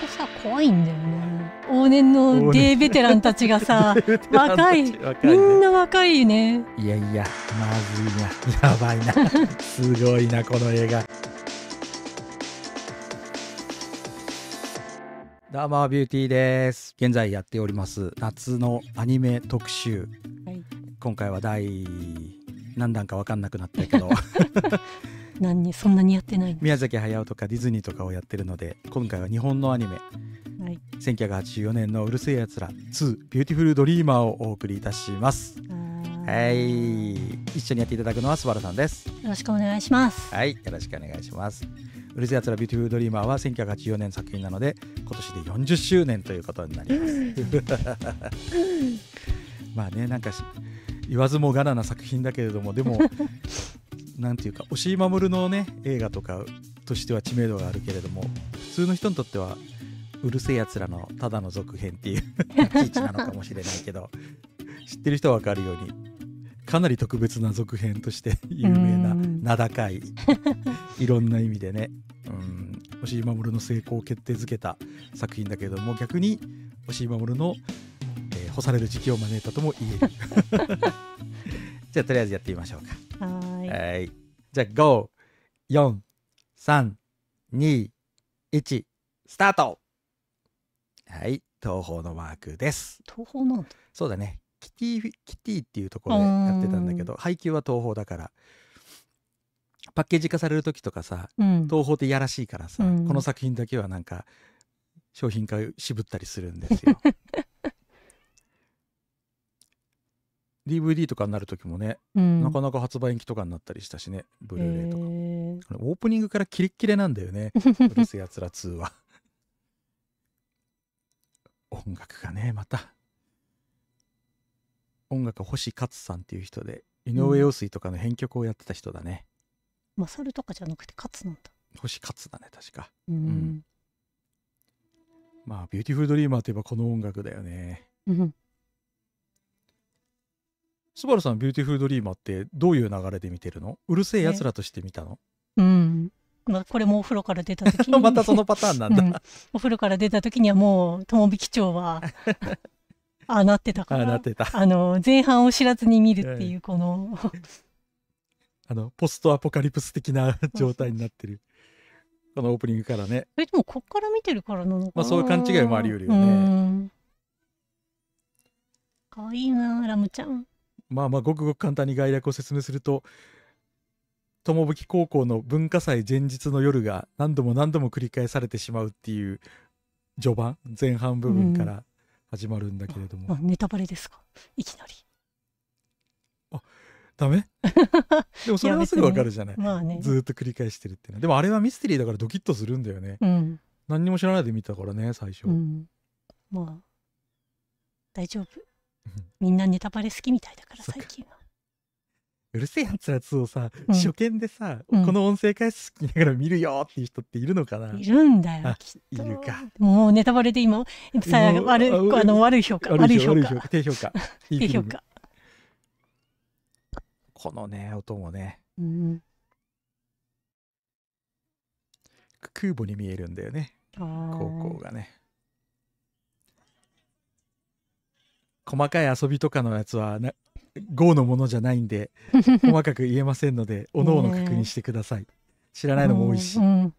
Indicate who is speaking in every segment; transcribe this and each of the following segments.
Speaker 1: とさ怖いんだよね往年のデーベテランたちがさ 若い、ね、みんな若いね
Speaker 2: いやいやまずいなやばいな すごいなこの映画どうもビューティーです現在やっております夏のアニメ特集、はい、今回は第何段か分かんなくなったけど
Speaker 1: 何にそんなにやってない
Speaker 2: 宮崎駿とかディズニーとかをやってるので今回は日本のアニメ、はい、1984年の「うるせえやつら2ビューティフルドリーマー」をお送りいたしますはい一緒にやっていただくのはスバルさんですよろしくお願いしますはいよろしくお願いしますうるせえやつらビューティフルドリーマーは1984年作品なので今年で40周年ということになります まあねなんか言わずもがなな作品だけれどもでも なんていうか押井守のね映画とかとしては知名度があるけれども普通の人にとってはうるせえやつらのただの続編っていう 立ち位置なのかもしれないけど知ってる人は分かるようにかなり特別な続編として 有名な名高いいろんな意味でね押井守の成功を決定づけた作品だけれども逆に押井守のえー、干される時期を招いたとも言える じゃあとりあえずやってみましょうかはいじゃあ54321スタートはい東宝のマークです東宝なんだそうだねキティキティっていうところでやってたんだけど配給は東宝だからパッケージ化される時とかさ、うん、東宝っていやらしいからさ、うん、この作品だけはなんか商品化渋ったりするんですよ。DVD とかになる時もね、うん、なかなか発売延期とかになったりしたしねブルーレイとか、えー、オープニングからキレッキレなんだよね「うるせやつら2」は音楽がねまた音楽星勝さんっていう人で井上陽水とかの編曲をやってた人だね、
Speaker 1: うん、マサルとかじゃなくて勝なんだ
Speaker 2: 星勝だね確か、うん、うん、まあ「ビューティフル・ドリーマー」といえばこの音楽だよね、うんスバルさん、ビューティフルドリーマーってどういう流れで見てるのうるせえ奴らとして見たの
Speaker 3: うん。
Speaker 1: まあ、これもお風呂から出た時に またそのパターンなんだうん、お風呂から出た時にはもう友引町は ああなってたからあなってたあの前半を知らずに見るっていうこの、
Speaker 2: あのポストアポカリプス的な状態になってるこのオープニングからね
Speaker 1: えでもこっから見てるからなのかまあ、そういう勘違いもありうるよねかわいいなラムちゃん
Speaker 2: まあまあごくごく簡単に概略を説明すると友吹高校の文化祭前日の夜が何度も何度も繰り返されてしまうっていう序盤前半部分から始まるんだけれども、
Speaker 1: うん、ネタバレですかいきなり
Speaker 2: あダメ でもそれはすぐ分かるじゃないまあね、ずっと繰り返してるっていうのはでもあれはミステリーだからドキッとするんだよね、うん、何にも知らないで見たからね最初、う
Speaker 1: ん、まあ大丈夫 みんなネタバレ好きみたいだから最近は。
Speaker 2: うるせえやつらつをさ、うん、初
Speaker 1: 見でさ、
Speaker 2: うん、この音声解説聞きながら見るよっていう人っているのかないるんだよ、きっと。いるか。
Speaker 1: もうネタバレで今、さ悪い、あの、
Speaker 2: 悪い評価、悪い評価。低評価。低評価。このね、音もね。うん。空母に見えるんだよね。高校がね。細かい遊びとかのやつはな GO のものじゃないんで 細かく言えませんのでおのおの確認してください、知らないのも多いし、うんうん、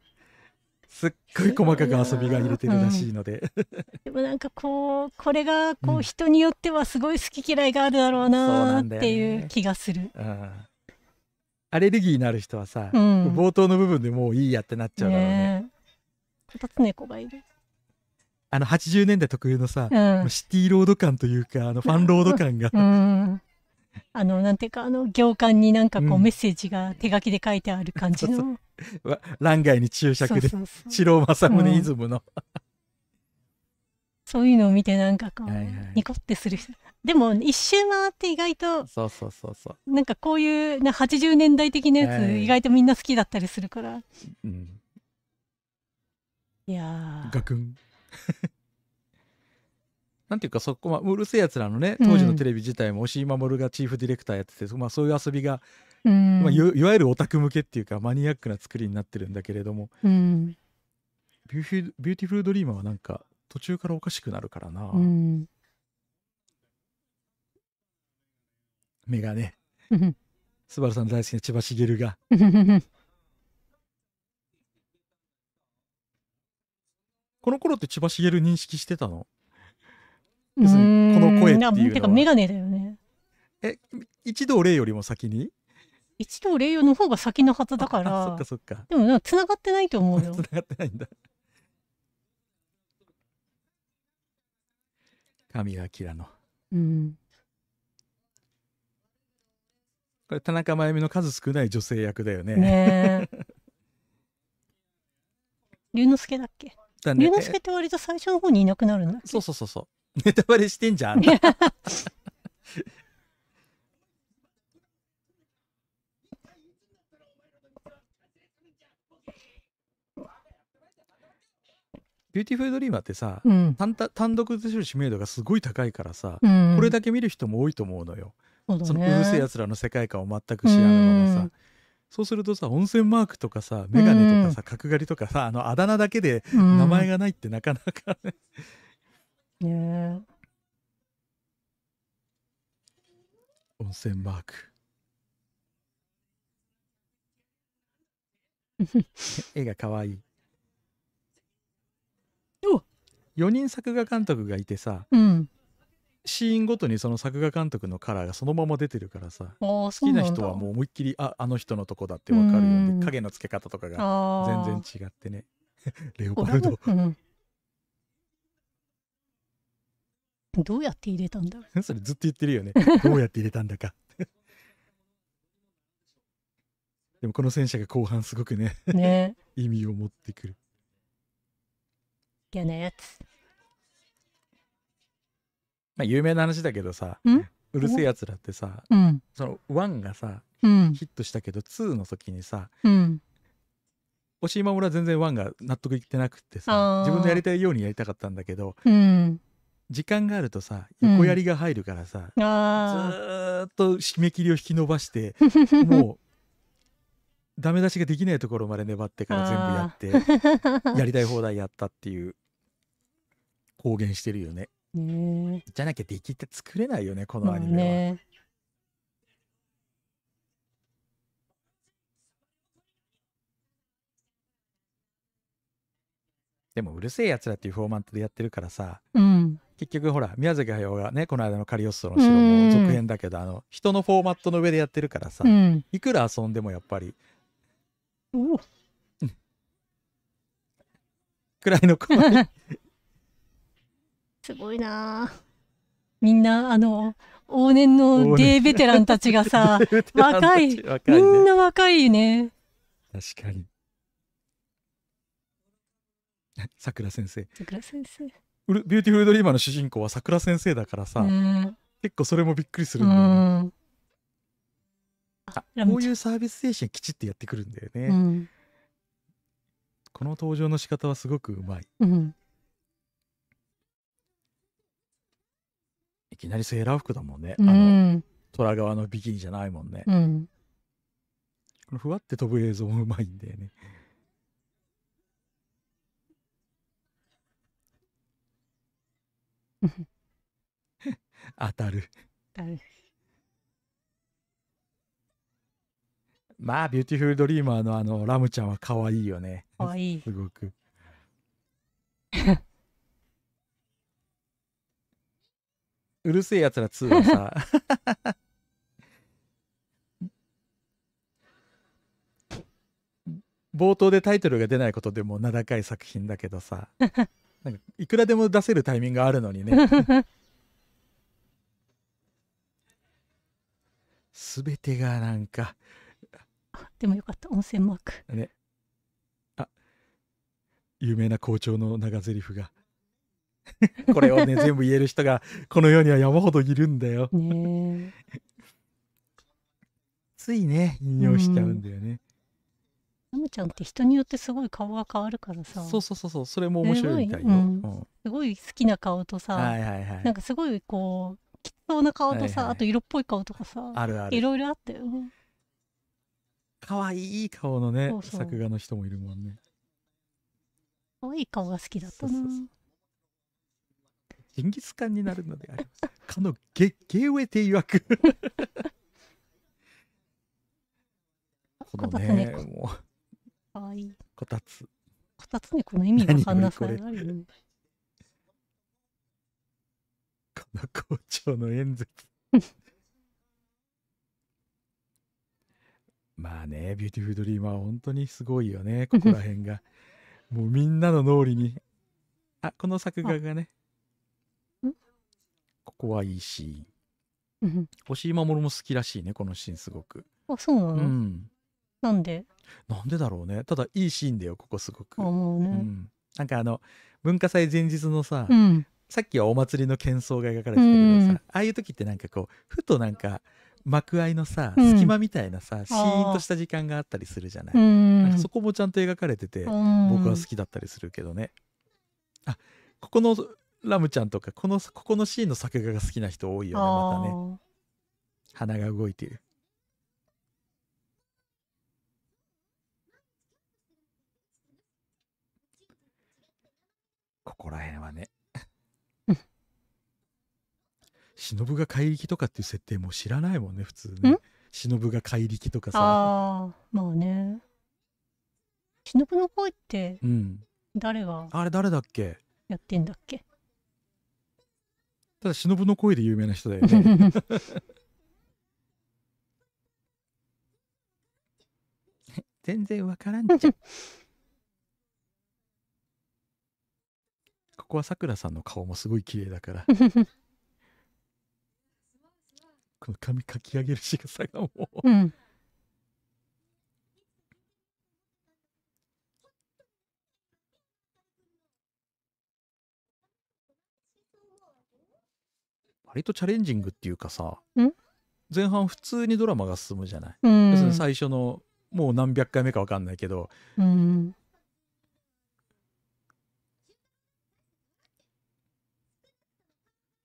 Speaker 2: すっごい細かく遊びが入れてるらしいので、うん、
Speaker 1: でもなんかこうこれがこう人によってはすごい好き嫌いがあるだろうなっていう気がする、ね、
Speaker 2: アレルギーのある人はさ、冒頭の部分でもういいやってなっちゃうだろう
Speaker 1: ねこたつ猫がいる
Speaker 2: あの80年代特有のさ、うん、シティロード感というかあのファンロード感が、う
Speaker 1: ん、あのなんていうかあの行間になんかこう、メッセージが手書きで書いてある感じの
Speaker 2: 欄外に注釈で四郎政宗イズムの、
Speaker 1: そういうのを見てなんかこう、ニコってするでも一周回って意外とそ
Speaker 3: うそうそうそ
Speaker 1: うなんかこういうな80年代的なやつ、意外とみんな好きだったりするから、いや
Speaker 2: ガクン なんていうかそこはうるせえやつらのね当時のテレビ自体も押井守がチーフディレクターやってて、まあ、そういう遊びが、まあ、いわゆるオタク向けっていうかマニアックな作りになってるんだけれども、ビュービューティフルドリーマーはなんか途中からおかしくなるからな、目がねスバルさん大好きな千葉茂が この頃って千葉茂認識してたの
Speaker 1: にこの声っていうのは。メガネだよね。
Speaker 2: え、一同霊よりも先に
Speaker 1: 一同霊よの方が先のはずだから。そっかそっか。でもなんか繋がってないと思うよ。繋
Speaker 2: がってないんだ。神谷明の。うん。これ田中真由美の数少ない女性役だよね。ね
Speaker 1: 龍之介だっけだね。龍之介って割と最初の方にいなくなるんだ
Speaker 2: そうそうそうそう。ネタバレしてんじゃん。ビューティフルドリーマーってさ、うん、単単独で知る知名度がすごい高いからさ、うん、これだけ見る人も多いと思うのよ。そ、ね,、のうるせえやつらの世界観を全く知らないままさ、そうするとさ温泉マークとかさ眼鏡とかさ角刈りとかさあのあだ名だけで名前がないってなかなかね。ね温泉マーク。絵がかわいい。4人作画監督がいてさ、うん、シーンごとにその作画監督のカラーがそのまま出てるからさ好きな人はもう思いっきりああの人のとこだってわかるように、影の付け方とかが全然違ってねレオパルド、
Speaker 1: どうやって入れたんだ
Speaker 2: それずっと言ってるよね どうやって入れたんだか でもこの戦車が後半すごくねね意味を持ってくる
Speaker 1: 嫌なやつ
Speaker 2: まあ、有名な話だけどさうるせえやつらってさ、うん、その1がさ、うん、ヒットしたけど2の時にさ、うん、押井守は全然1が納得いってなくてさ自分のやりたいようにやりたかったんだけど、うん、時間があるとさ横やりが入るからさ、ずっと締め切りを引き延ばして もうダメ出しができないところまで粘ってから全部やってやりたい放題やったっていう公言してるよね。ねじゃなきゃできて作れないよね、このアニメは。まあね、でも、うるせえやつらっていうフォーマットでやってるからさ、うん、結局ほら、宮崎駿がね、この間のカリオストロの城も続編だけど、うん、あの、人のフォーマットの上でやってるからさ、うん、いくら遊んでもやっぱり、
Speaker 1: くらいの すごいなみんなあの往年のデベテランたちがさ 若い、ね、みんな若いね
Speaker 2: 確かにさくら先生さ
Speaker 4: く
Speaker 1: ら先生ビ
Speaker 2: ューティフルドリーマーの主人公はさくら先生だからさ、うん、結構それもびっくりするんだよ
Speaker 1: ね、うん、こういう
Speaker 2: サービス精神きちってやってくるんだよね、うん、この登場の仕方はすごくうまい、うんきなりセーラー服だもんね、うん、あの虎側のビキニじゃないもんね、うん、このふわって飛ぶ映像もうまいんだよね 当たるまあビューティフルドリーマーのあのラムちゃんは可愛いよね可愛いすごく うるせえやつら2はさ 冒頭でタイトルが出ないことでも名高い作品だけどさなんかいくらでも出せるタイミングあるのにね全てがなんか
Speaker 1: でもよかった温泉マーク
Speaker 2: ね有名な校長の長台詞が これをね、全部言える人が、この世には山ほどいるんだよ。ねついね、引用しちゃうんだよね。
Speaker 1: ナ、ム、ちゃんって人によってすごい顔が変わるからさ。そ
Speaker 2: うそうそうそう、それも面白いみたいよ。すごいうんうん、
Speaker 1: ごい好きな顔とさ、はいはいはい、なんかすごいこう、きそうな顔とさ、はいはい、あと色っぽい顔とかさ、あるある。いろいろあったよ可愛
Speaker 2: い顔のね作画の人もいるもんね。
Speaker 1: 可愛い顔が好きだったな。そうそうそう
Speaker 2: ジンギスカンになるのであります。かのゲゲウェテ曰く。このね、もう。かわいい。こたつ。
Speaker 1: こたつこの意味がかんなさいこ
Speaker 2: の校長の演説。まあね、ビューティフルドリーマー本当にすごいよね、ここら辺が。もうみんなの脳裏に、あ、この作画がね、怖いし、うん、押井守も好きらしいねこのシーンすごく
Speaker 1: あそうなの、うん、なんで
Speaker 2: なんでだろうねただいいシーンだよここすごくあ
Speaker 1: もうね、うん、
Speaker 2: なんかあの文化祭前日のさ、うん、さっきはお祭りの喧騒が描かれてたけどさ、うん、ああいう時ってなんかこうふとなんか幕合いのさ隙間みたいなさ、うん、シーンとした時間があったりするじゃないなんかそこもちゃんと描かれてて僕は好きだったりするけどねあここのラムちゃんとかこのここのシーンの作画が好きな人多いよねまたね鼻が動いてるここら辺はね忍が怪力とかっていう設定も知らないもんね普通ね忍が怪力とかさ
Speaker 1: あまあね忍の声って誰が、うん、
Speaker 2: あれ誰だっけ
Speaker 1: やってんだっけ
Speaker 2: ただ忍の声で有名な人だよね
Speaker 3: 全然わからんじゃん
Speaker 2: ここはさくらさんの顔もすごい綺麗だから この髪かき上げる仕草がもう、うん、割とチャレンジングっていうかさ前半普通にドラマが進むじゃない、うん、別に最初のもう何百回目か分かんないけど、うん、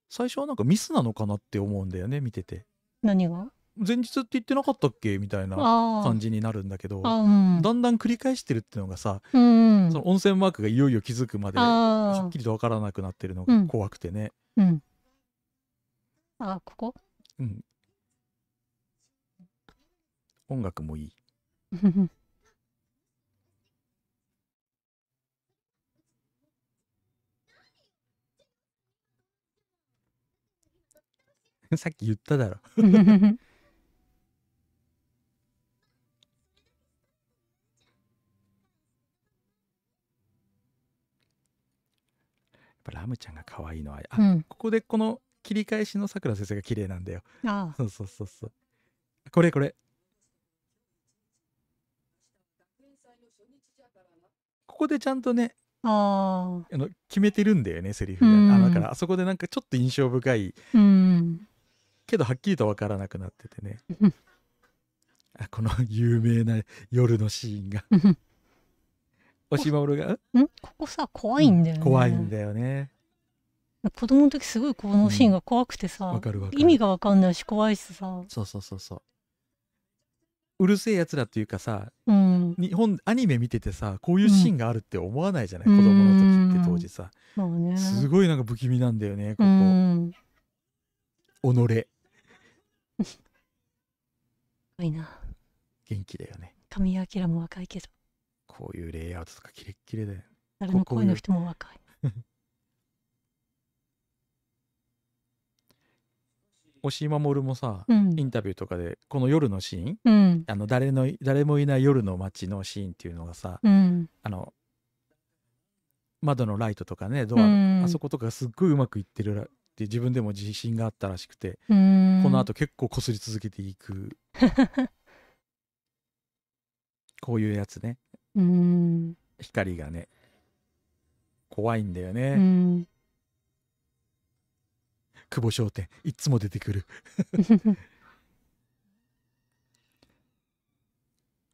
Speaker 2: 最初はなんかミスなのかなって思うんだよね見てて何が前日って言ってなかったっけみたいな感じになるんだけど、うん、だんだん繰り返してるっていうのがさ、う
Speaker 1: んそ
Speaker 2: の温泉マークがいよいよ気づくまではっきりと分からなくなってるのが怖くてね、
Speaker 1: うん、あ、ここ
Speaker 2: うん。音楽もいい。さっき言っただろ ラムちゃんが可愛いのは、あ、うん、ここでこの切り返しのさくら先生が綺麗なんだよあそうそうそうそうこれこれ
Speaker 1: ここでちゃんとねあ
Speaker 2: の決めてるんだよねセリフが、ね、あだからあそこでなんかちょっと印象深い、
Speaker 1: うん、
Speaker 2: けどはっきりと分からなくなっててねあこの有名な夜のシーンが押し守る
Speaker 1: がここさ怖いんだよね、うん、怖いん
Speaker 2: だよね
Speaker 1: 子供の時すごいこのシーンが怖くてさ、うん、かるかる意味が分かんないし怖いしさ
Speaker 2: そうそうそうそううるせえやつらっていうかさ、う
Speaker 1: ん、日
Speaker 2: 本アニメ見ててさこういうシーンがあるって思わないじゃない、うん、子供の時って当時さ、
Speaker 1: うんす
Speaker 2: ごいなんか不気味なんだよねここ、う
Speaker 1: ん、己すいな
Speaker 2: 元気だよね
Speaker 1: 神明も若いけど
Speaker 2: こういうレイアウトとかキレッキレだよ誰の声の人
Speaker 1: も若い
Speaker 2: 押井守もさ、うん、インタビューとかでこの夜のシーン、うん、あの誰の誰もいない夜の街のシーンっていうのがさ、うん、あの窓のライトとかねドア、あそことかすっごいうまくいってるって自分でも自信があったらしくて、このあと結構こすり続けていく こういうやつね、光がね怖いんだよね。久保商店いつも出てくる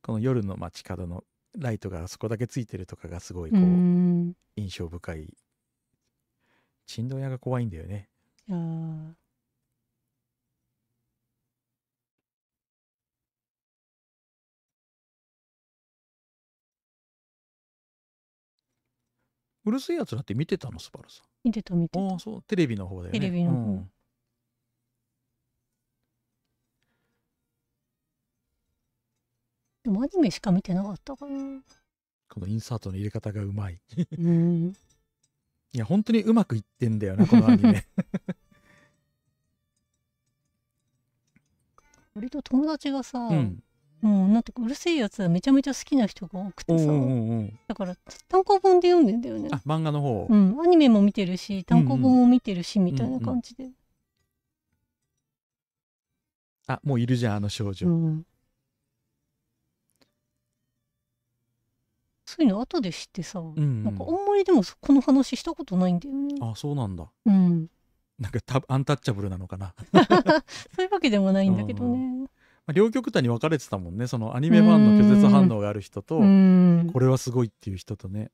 Speaker 2: この夜の街角のライトがあそこだけついてるとかがすごいこう印象深い珍道屋が怖いんだよね
Speaker 3: あ
Speaker 2: うるさいやつだって見てたのスバルさん
Speaker 1: 見てた見てたああそうテレビの方だよねテレビの方、うんでもアニメしか見てなかったかな
Speaker 2: このインサートの入れ方がうまい
Speaker 1: う
Speaker 3: ん
Speaker 2: いや本当にうまくいってんだよなこのアニメ
Speaker 1: 割と友達がさ、うん、うん、なんてうるせえやつはめちゃめちゃ好きな人が多く
Speaker 2: てさ、うんうん、だか
Speaker 1: ら単行本で読んでんだよね
Speaker 2: あ漫画の方う
Speaker 1: んアニメも見てるし単行本も見てるし、うんうん、みたいな感じで、うんうん、
Speaker 2: あもういるじゃんあの少女、うん、
Speaker 1: そういうの後で知ってさ、うんうん、なんかあんまりでもこの話したことないんだよね
Speaker 2: あそうなんだうんなんかたアンタッチャブルなのかな
Speaker 1: そういうわけでもないんだけどね、うん
Speaker 2: まあ、両極端に分かれてたもんねそのアニメファンの拒絶反応がある人とこれはすごいっていう人とね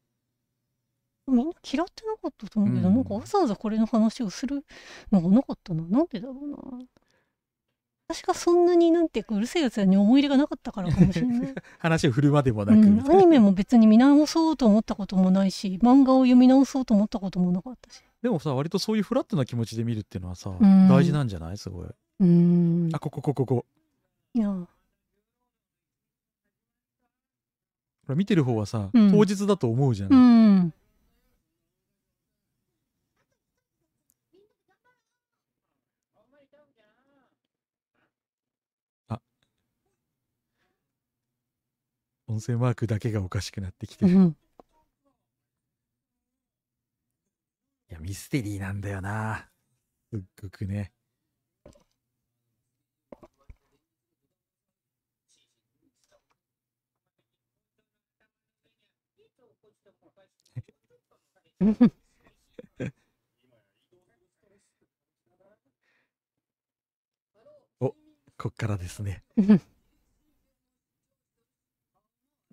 Speaker 1: みんな嫌ってなかったと思うけど、うん、なんかわざわざこれの話をするのがなかったななんでだろうな私がそんなになんてうるせえやつらに思い入れがなかったからかも
Speaker 2: しれない 話を振るまでもなく、うん、
Speaker 1: アニメも別に見直そうと思ったこともないし漫画を読み直そうと思ったこともなかったし
Speaker 2: でもさ割とそういうフラットな気持ちで見るっていうのはさ、大事なんじゃないすごい。うんあここここここれほら見てる方はさ、うん当日だと思うじゃなうっ。ん音声マークだけがおかしくなってきてうる、いやミステリーなんだよなすっごくね お、こっからですね。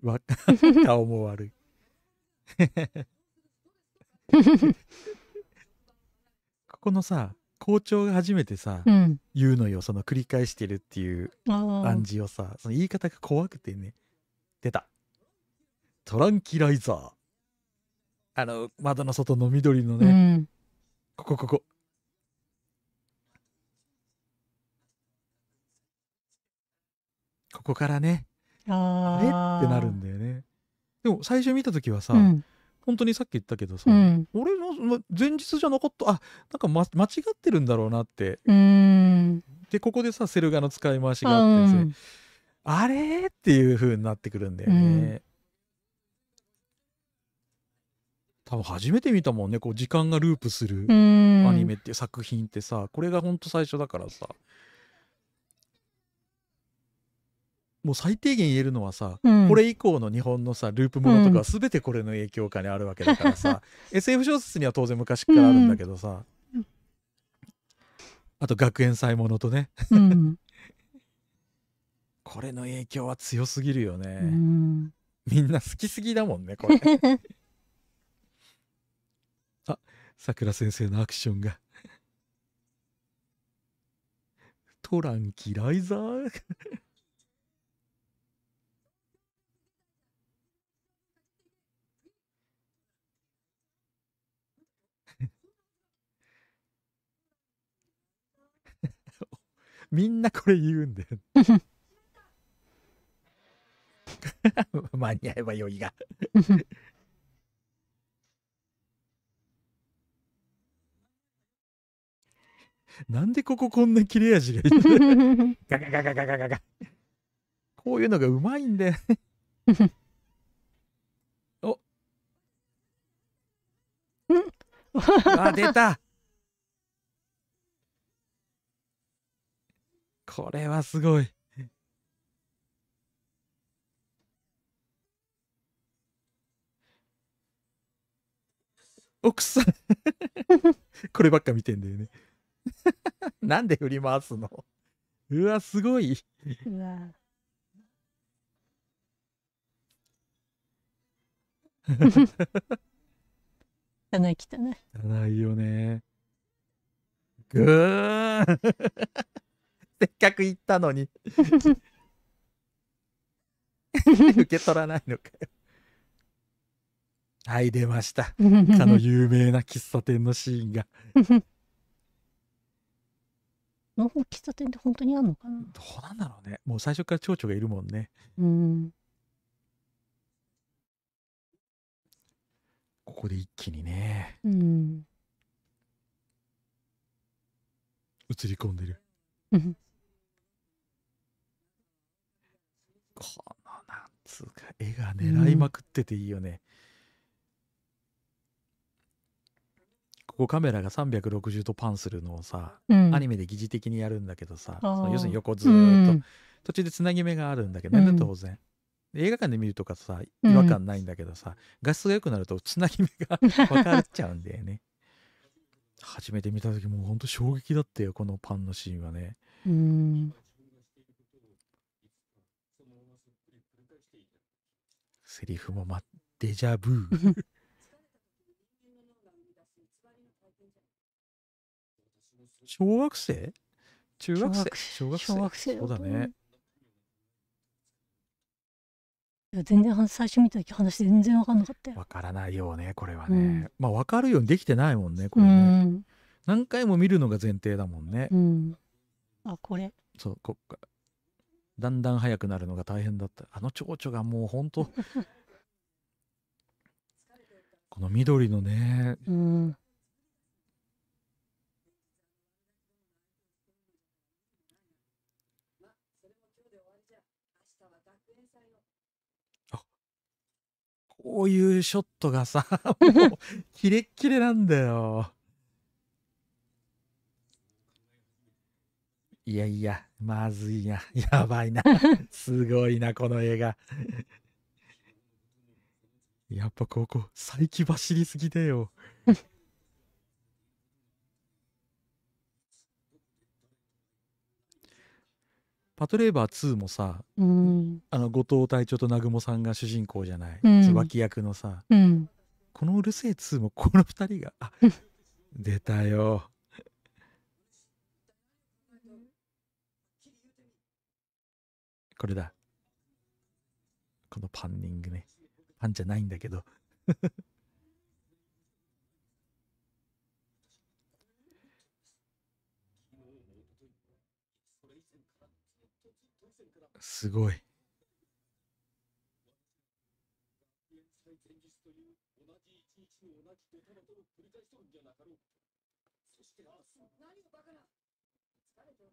Speaker 2: わ、顔も悪い。ここのさ、校長が初めてさ、うん、言うのよ、その繰り返してるっていう暗示をさ、その言い方が怖くてね。出た。トランキライザー。あの窓の外の緑のね、うん、ここここここからね
Speaker 1: あれってなる
Speaker 2: んだよねでも最初見た時はさ、うん、本当にさっき言ったけどさ、うん、俺の前日じゃなかったあなんか、ま、間違ってるんだろうなってでここでさセルガの使い回しがあって、うん、あれっていう風になってくるんだよね、多分初めて見たもんねこう時間がループするアニメって作品ってさこれがほんと最初だからさもう最低限言えるのはさ、うん、これ以降の日本のさループものとかは全てこれの影響下にあるわけだからさ、うん、SF 小説には当然昔からあるんだけどさ、うん、あと学園祭ものとね、これの影響は強すぎるよね、みんな好きすぎだもんねこれ あ、桜先生のアクションが。トラン嫌いざみんなこれ言うんだよ 間に合えばよいが なんでこここんな切れ味がい
Speaker 3: い
Speaker 2: ガガガガガガガガ。こういうのがうまいんだよね。お
Speaker 3: あ、出たこれはすごい。
Speaker 2: 奥さんこればっか見てんだよね なんで振り回すのうわ、すごい。
Speaker 1: うわ。汚い汚い。
Speaker 2: 汚いよね。ぐー せっかく行ったのに 受け取らないのかよ。はい、出ました。あの有名な喫茶店のシーンが。
Speaker 1: 農法喫茶店って本当にあるのかなどうなんだろ
Speaker 2: うねもう最初から蝶々がいるもんねうんここで一気にね
Speaker 3: うん
Speaker 2: 映り込んでるこのなんつうか絵が狙いまくってていいよね、こカメラが360度パンするのをさ、うん、アニメで疑似的にやるんだけどさ要するに横ずっと、うん、途中でつなぎ目があるんだけどね、うん、当然映画館で見るとかさ違和感ないんだけどさ、画質が良くなるとつなぎ目が 分かっちゃうんだよね初めて見た時もうほんと衝撃だったよこのパンのシーンはねう
Speaker 3: ん
Speaker 2: セリフも、ま、デジャブー 小学生中学生小
Speaker 1: 学生小学生そうだね。いや全然最初見た時話全然分かんなかったよ。分
Speaker 2: からないようねこれはね、うん、まあ分かるようにできてないもんねこれね、うん、何回も見るのが前提だもんね。うん、あこれそうこっかだんだん速くなるのが大変だったあの蝶々がもうほんと この緑のね、うん、こういうショットがさ、もう、キレッキレなんだよ。いやいや、まずいな。やばいな。すごいな、この映画。やっぱここ、佐伯走りすぎだよ。パトレーバー2もさ、
Speaker 3: うん、
Speaker 2: あの後藤隊長と南雲さんが主人公じゃない、うん、脇役のさ、うん、この「うるせえ2」もこの2人が出たよ。これだこのパンニングねパンじゃないんだけどすごい。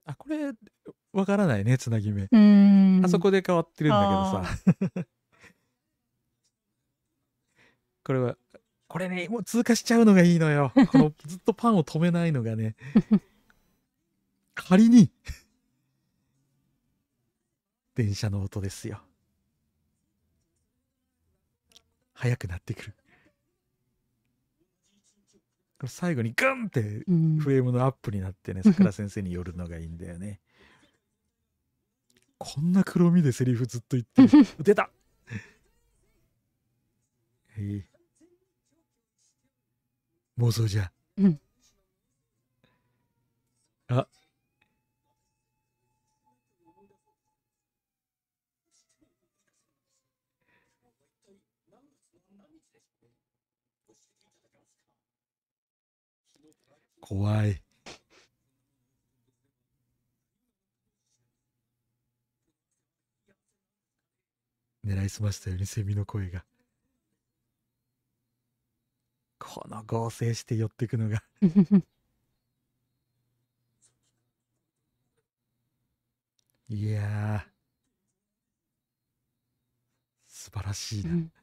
Speaker 2: あこれわからないねつなぎ目あそこで変わってるんだけどさ これはこれねもう通過しちゃうのがいいのよこのずっとパンを止めないのがね 仮に電車の音ですよ速くなってくる最後にガンってフレームのアップになってね、うん、桜先生によるのがいいんだよねこんな黒みでセリフずっと言ってる 出たえい妄想じゃ、うん、あ怖い。狙いすましたようにセミの声が。この合成して寄ってくのが いやー、素晴らしいな。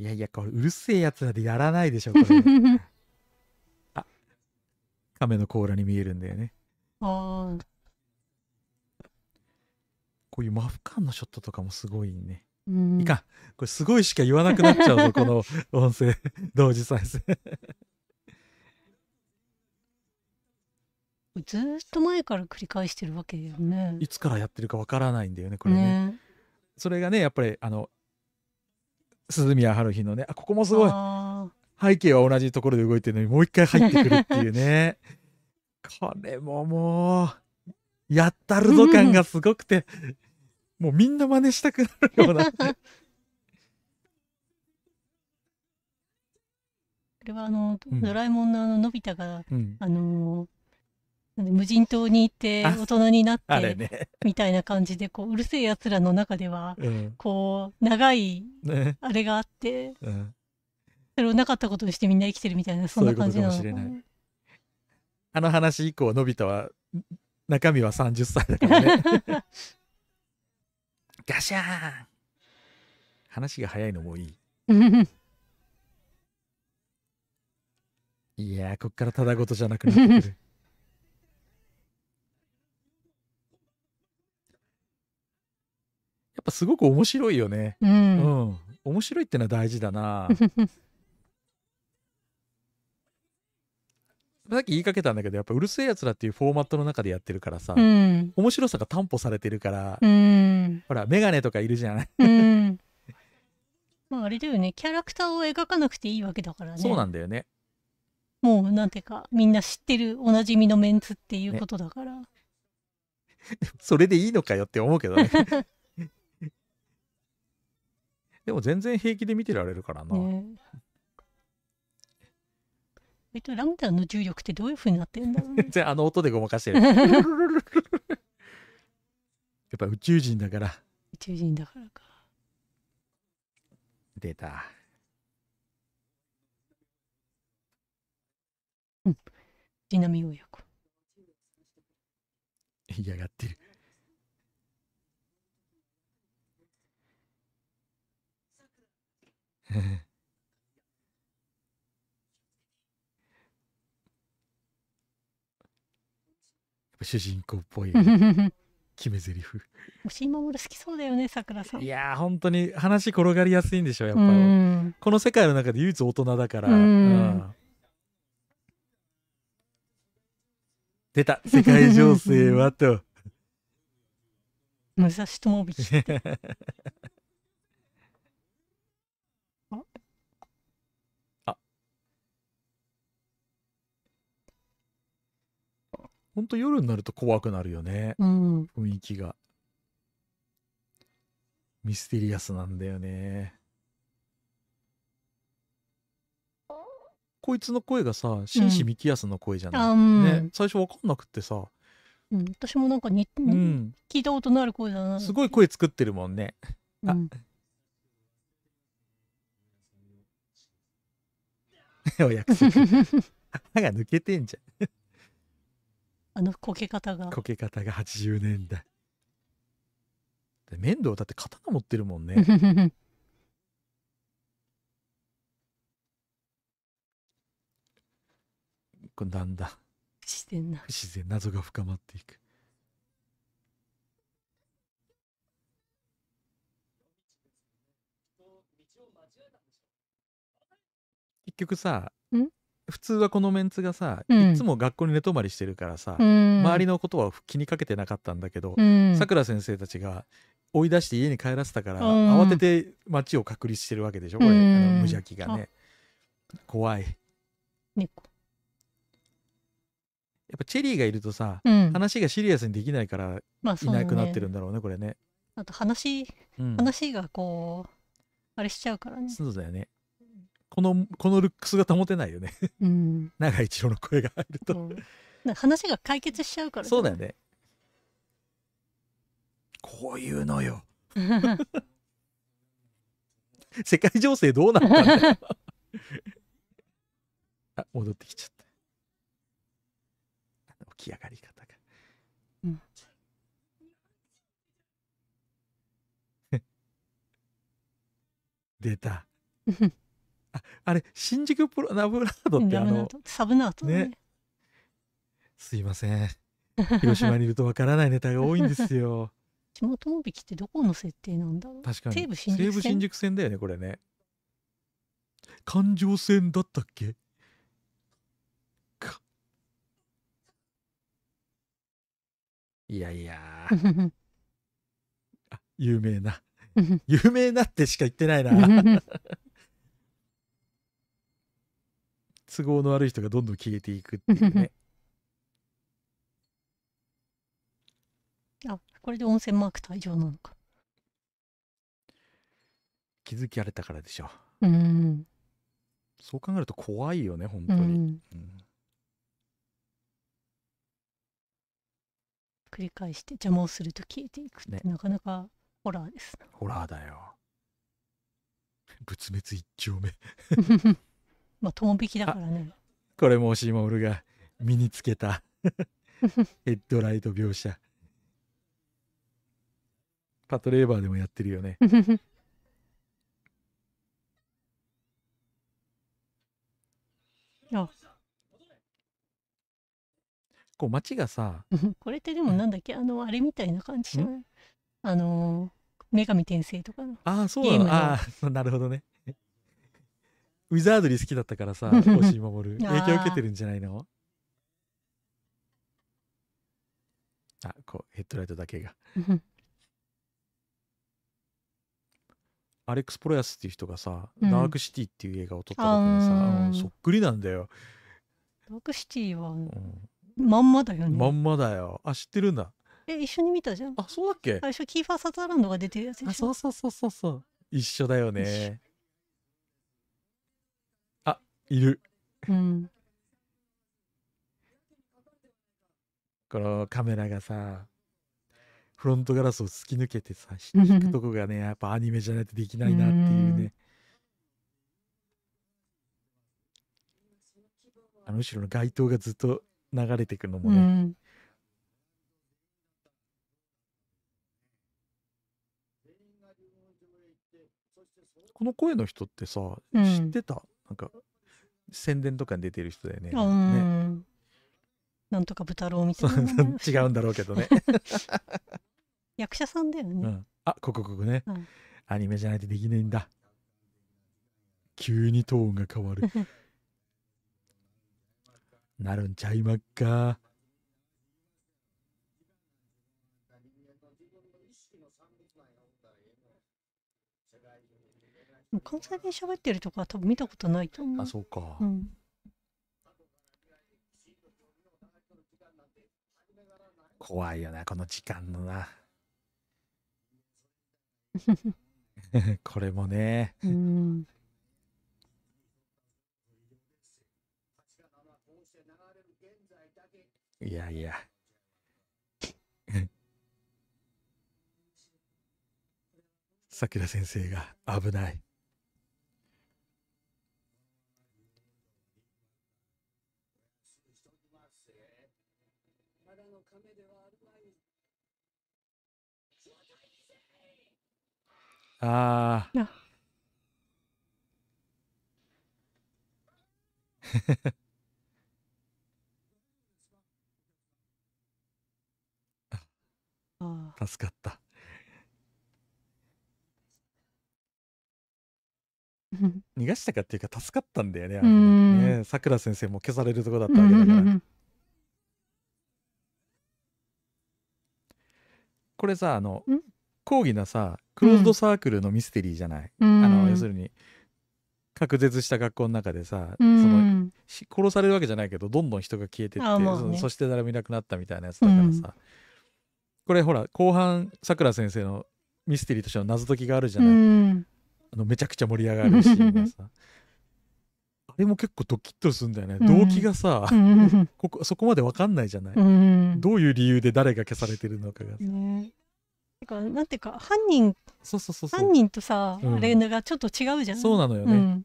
Speaker 2: いやいや、これうるせえやつらでやらないでしょ、これ。あ、亀の甲羅に見えるんだよね。ああ。こういうマフカンのショットとかもすごいね。いかん。これすごいしか言わなくなっちゃうぞ、この音声。同時再生。
Speaker 1: ずっと前から繰り返してるわけだよね。
Speaker 2: いつからやってるかわからないんだよね、これね。ねそれがね、やっぱりあの鈴宮春日のねあここもすごい背景は同じところで動いてるのにもう一回入ってくるっていうね これももうやったるぞ感がすごくて、もうみんな真似したくなるようなこ
Speaker 1: れはあの、ドラえもんのあののび太が、うん、あのー無人島に行って大人になって、みたいな感じでこううるせえやつらの中では、こう長いあれがあって、それをなかったことにしてみんな生きてるみたいなそんな感じなのか、ね、
Speaker 2: あの話以降のび太は中身は30歳だからね
Speaker 3: ガシャーン
Speaker 2: 話が早いのもいい いやこっからただごとじゃなくなってくるぱすごく面白いよね。うん、うん、面白いってのは大事だな。さっき言いかけたんだけどやっぱ「うるせえやつら」っていうフォーマットの中でやってるからさ、うん、面白さが担保されてるから、
Speaker 1: うん、
Speaker 2: ほら眼鏡とかいるじゃない、うん、
Speaker 1: まああれだよねキャラクターを描かなくていいわけだからねそうなんだよねもうなんていうかみんな知ってるおなじみのメンツっていうことだから、ね、
Speaker 2: それでいいのかよって思うけどねでも全然平気で見てられるからな。
Speaker 1: ねえっと、ラムダの重力ってどういうふうになってんだ全
Speaker 2: 然 あの音でごまかしてる。や
Speaker 1: っ
Speaker 2: ぱ宇宙人だから。
Speaker 1: 宇宙人だからか。出た。うん。ちなみ親子。
Speaker 2: 嫌がってる。主人公っぽい、決め台詞押
Speaker 1: し守る好きそうだよねさくらさんいや
Speaker 2: ー本当に話転がりやすいんでしょやっぱりこの世界の中で唯一大人だから、うん、出た世界情勢はと
Speaker 1: 武蔵智美
Speaker 2: 本当夜になると怖くなるよね。うん。雰囲気が。ミステリアスなんだよね。こいつの声がさ、紳士ミキヤスの声じゃない、うん、ね、最初分かんなくてさ。
Speaker 1: うん、私もなんかに、うん、聞いたことのある声だな。すごい声
Speaker 2: 作ってるもんね。あ、うん、お約束。歯が抜けてんじゃん
Speaker 1: あのこけ方が
Speaker 2: こけ方が80年代面倒だって刀持ってるもんね これなんだ
Speaker 1: 不自然な不
Speaker 2: 自然謎が深まっていく結局さ普通はこのメンツがさ、うん、いつも学校に寝泊まりしてるからさ、うん、周りのことは気にかけてなかったんだけどさくら先生たちが追い出して家に帰らせたから、慌てて街を確立してるわけでしょこれ、あの無邪気がね怖い猫やっぱチェリーがいるとさ、話がシリアスにできないからいなくなってるんだろうねまあね、これね
Speaker 1: あと話、話がこうあれしちゃうからねそ
Speaker 2: うだよねこの、このルックスが保てないよね。うん。長一郎の声が入ると、
Speaker 1: うん、話が解決しちゃうから、ね、そうだよ
Speaker 2: ね。こういうのよ。世界情勢どうなったんだよ。あ、戻ってきちゃった。起き上がり方が。うん。出た。ああれ新宿プロナブラードってあの
Speaker 1: サブナートね、ね、
Speaker 2: すいません広島にいるとわからないネタが多いんですよ
Speaker 1: 地元モビキってどこの設定なんだろう確かに西武新
Speaker 2: 宿線だよねこれね環状線だったっけかいやいや あ有名な 有名なってしか言ってないな都合の悪い人がどんどん消えていくっていうね
Speaker 1: あこれで温泉マーク退場なのか
Speaker 2: 気づきられたからでしょ
Speaker 1: ううん
Speaker 2: そう考えると怖いよね本当に、うん
Speaker 1: 繰り返して邪魔をすると消えていくって、ね、なかなかホラーです
Speaker 2: ホラーだよ仏滅一丁目
Speaker 1: まあ、トン引きだからね。
Speaker 2: これもシモールが身につけた ヘッドライト描写。パトレーバーでもやってるよね。あこう街がさ
Speaker 1: これってでもなんだっけ、あのあれみたいな感じじゃないあのー、女神転生とかのああそうなのあ
Speaker 2: あ なるほどねウィザードリー好きだったからさ、星守る。影響受けてるんじゃないのあ、こう、ヘッドライトだけが。アレックス・プロヤスっていう人がさ、うんダークシティっていう映画を撮った時にさ、そっくりなんだよ。
Speaker 1: ダークシティはうん
Speaker 2: まんまだよね。まんまだよ。あ、知ってるんだ。
Speaker 1: え、一緒に見たじゃん。あ、そうだっけ最初キーファー・サザーランドが出てるやつでしょ。あ、そうそうそうそうそう。
Speaker 2: 一緒だよね。いる。うん。このカメラがさ、フロントガラスを突き抜けてさ、引くとこがね、やっぱアニメじゃないとできないなっていうね。あの後ろの街灯がずっと流れてくのもね。この声の人ってさ、知ってた、なんか宣伝とかに出てる人だよね。うん
Speaker 1: ねなんとか豚郎みたいな、ね。違うんだろうけどね。役者さんだよね。うん、あここここね、うん、
Speaker 2: アニメじゃないとできないんだ。急にトーンが変わる。なるんちゃいまっか。
Speaker 1: 関西弁喋ってるとか多分見たことないと思う。あ、そうか。うん。
Speaker 2: 怖いよな、この時間のな。これもね。うん。いやいや。さくら先生が危ない。ああ。ああ。助かった。逃がしたかっていうか、助かったんだよね、ね。さくら先生も消されるとこだっんたわけだから。これさ、あの、うん。講義のさクローズドサークルのミステリーじゃない、うん、あの要するに隔絶した学校の中でさ、うん、その殺されるわけじゃないけどどんどん人が消えてって、ね、そそして誰もいなくなったみたいなやつだからさ、これほら後半さくら先生のミステリーとしての謎解きがあるじゃない、あのめちゃくちゃ盛り上がるシーンがさあれも結構ドキッとするんだよね、うん、動機がさ、ここそこまで分かんないじゃない、うん、どういう理由で誰が消されてるのかが、
Speaker 1: ね、てかなんていうか犯人そうそうそうそう犯人とさ、うんあれがちょっと違うじゃんそうなのよね、うん、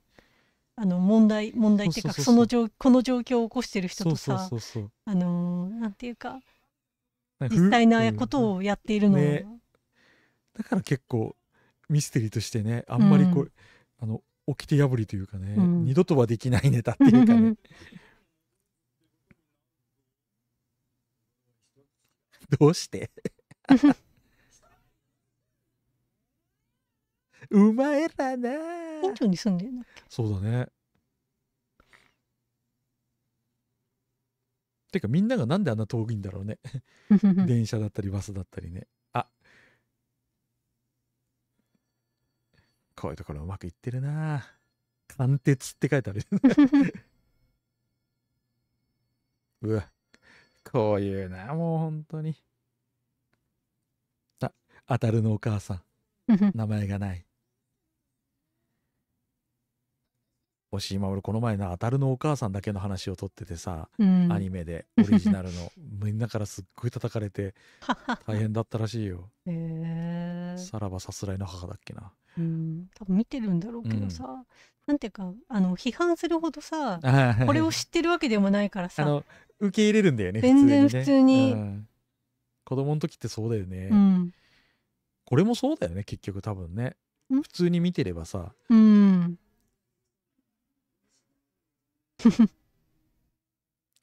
Speaker 1: あの問題問題っていうかそそうそうのこの状況を起こしてる人とさそうそうそうあのーなんていうか
Speaker 2: なんか実際なこ
Speaker 1: とをやっているのを、うんね
Speaker 2: だから結構ミステリーとしてねあんまりこう、うあの起きて破りというかね、うん二度とはできないネタっていうかね どうして
Speaker 1: うまえらな近所に住んでるんだっけ
Speaker 2: そうだねてかみんながなんであんな遠いんだろうね 電車だったりバスだったりねあこういうところうまくいってるな貫徹って書いてある うわこういうなもう本当にあ当たるのお母さん 名前がないし今俺この前の「あたるのお母さん」だけの話を撮っててさ、うん、アニメでオリジナルの みんなからすっごい叩かれて大変だったらしいよ。
Speaker 1: へえー、さ
Speaker 2: らばさすらいの母だっけな。
Speaker 1: うん、多分見てるんだろうけどさ、うん、なんていうかあの批判するほどさこれを知ってるわけでもないからさあの
Speaker 2: 受け入れるんだよね全然普通に、ねうん、子供の時ってそうだよね、うん、これもそうだよね結局多分ね普通に見てればさ、う
Speaker 3: ん、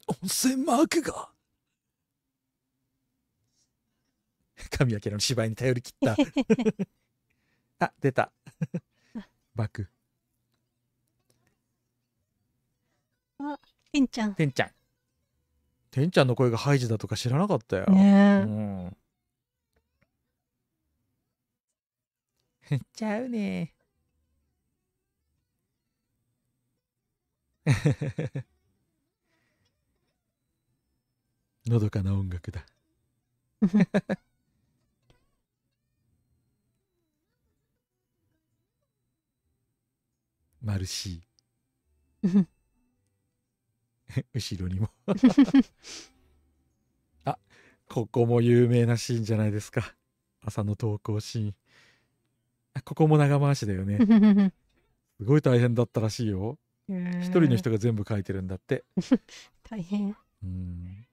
Speaker 2: 温泉マークが神明の芝居に頼り切った あ、出た。バク。
Speaker 1: あ、てん
Speaker 2: ちゃん。てんちゃん。てんちゃんの声がハイジだとか知らなかったよ。ねえ。うん、ちゃうね のどかな音楽だ。マルシー。後ろにも あ、ここも有名なシーンじゃないですか。朝の投稿シーン。あここも長回しだよね。すごい大変だったらしいよ。一人の人が全部書いてるんだって
Speaker 3: 大変
Speaker 2: うん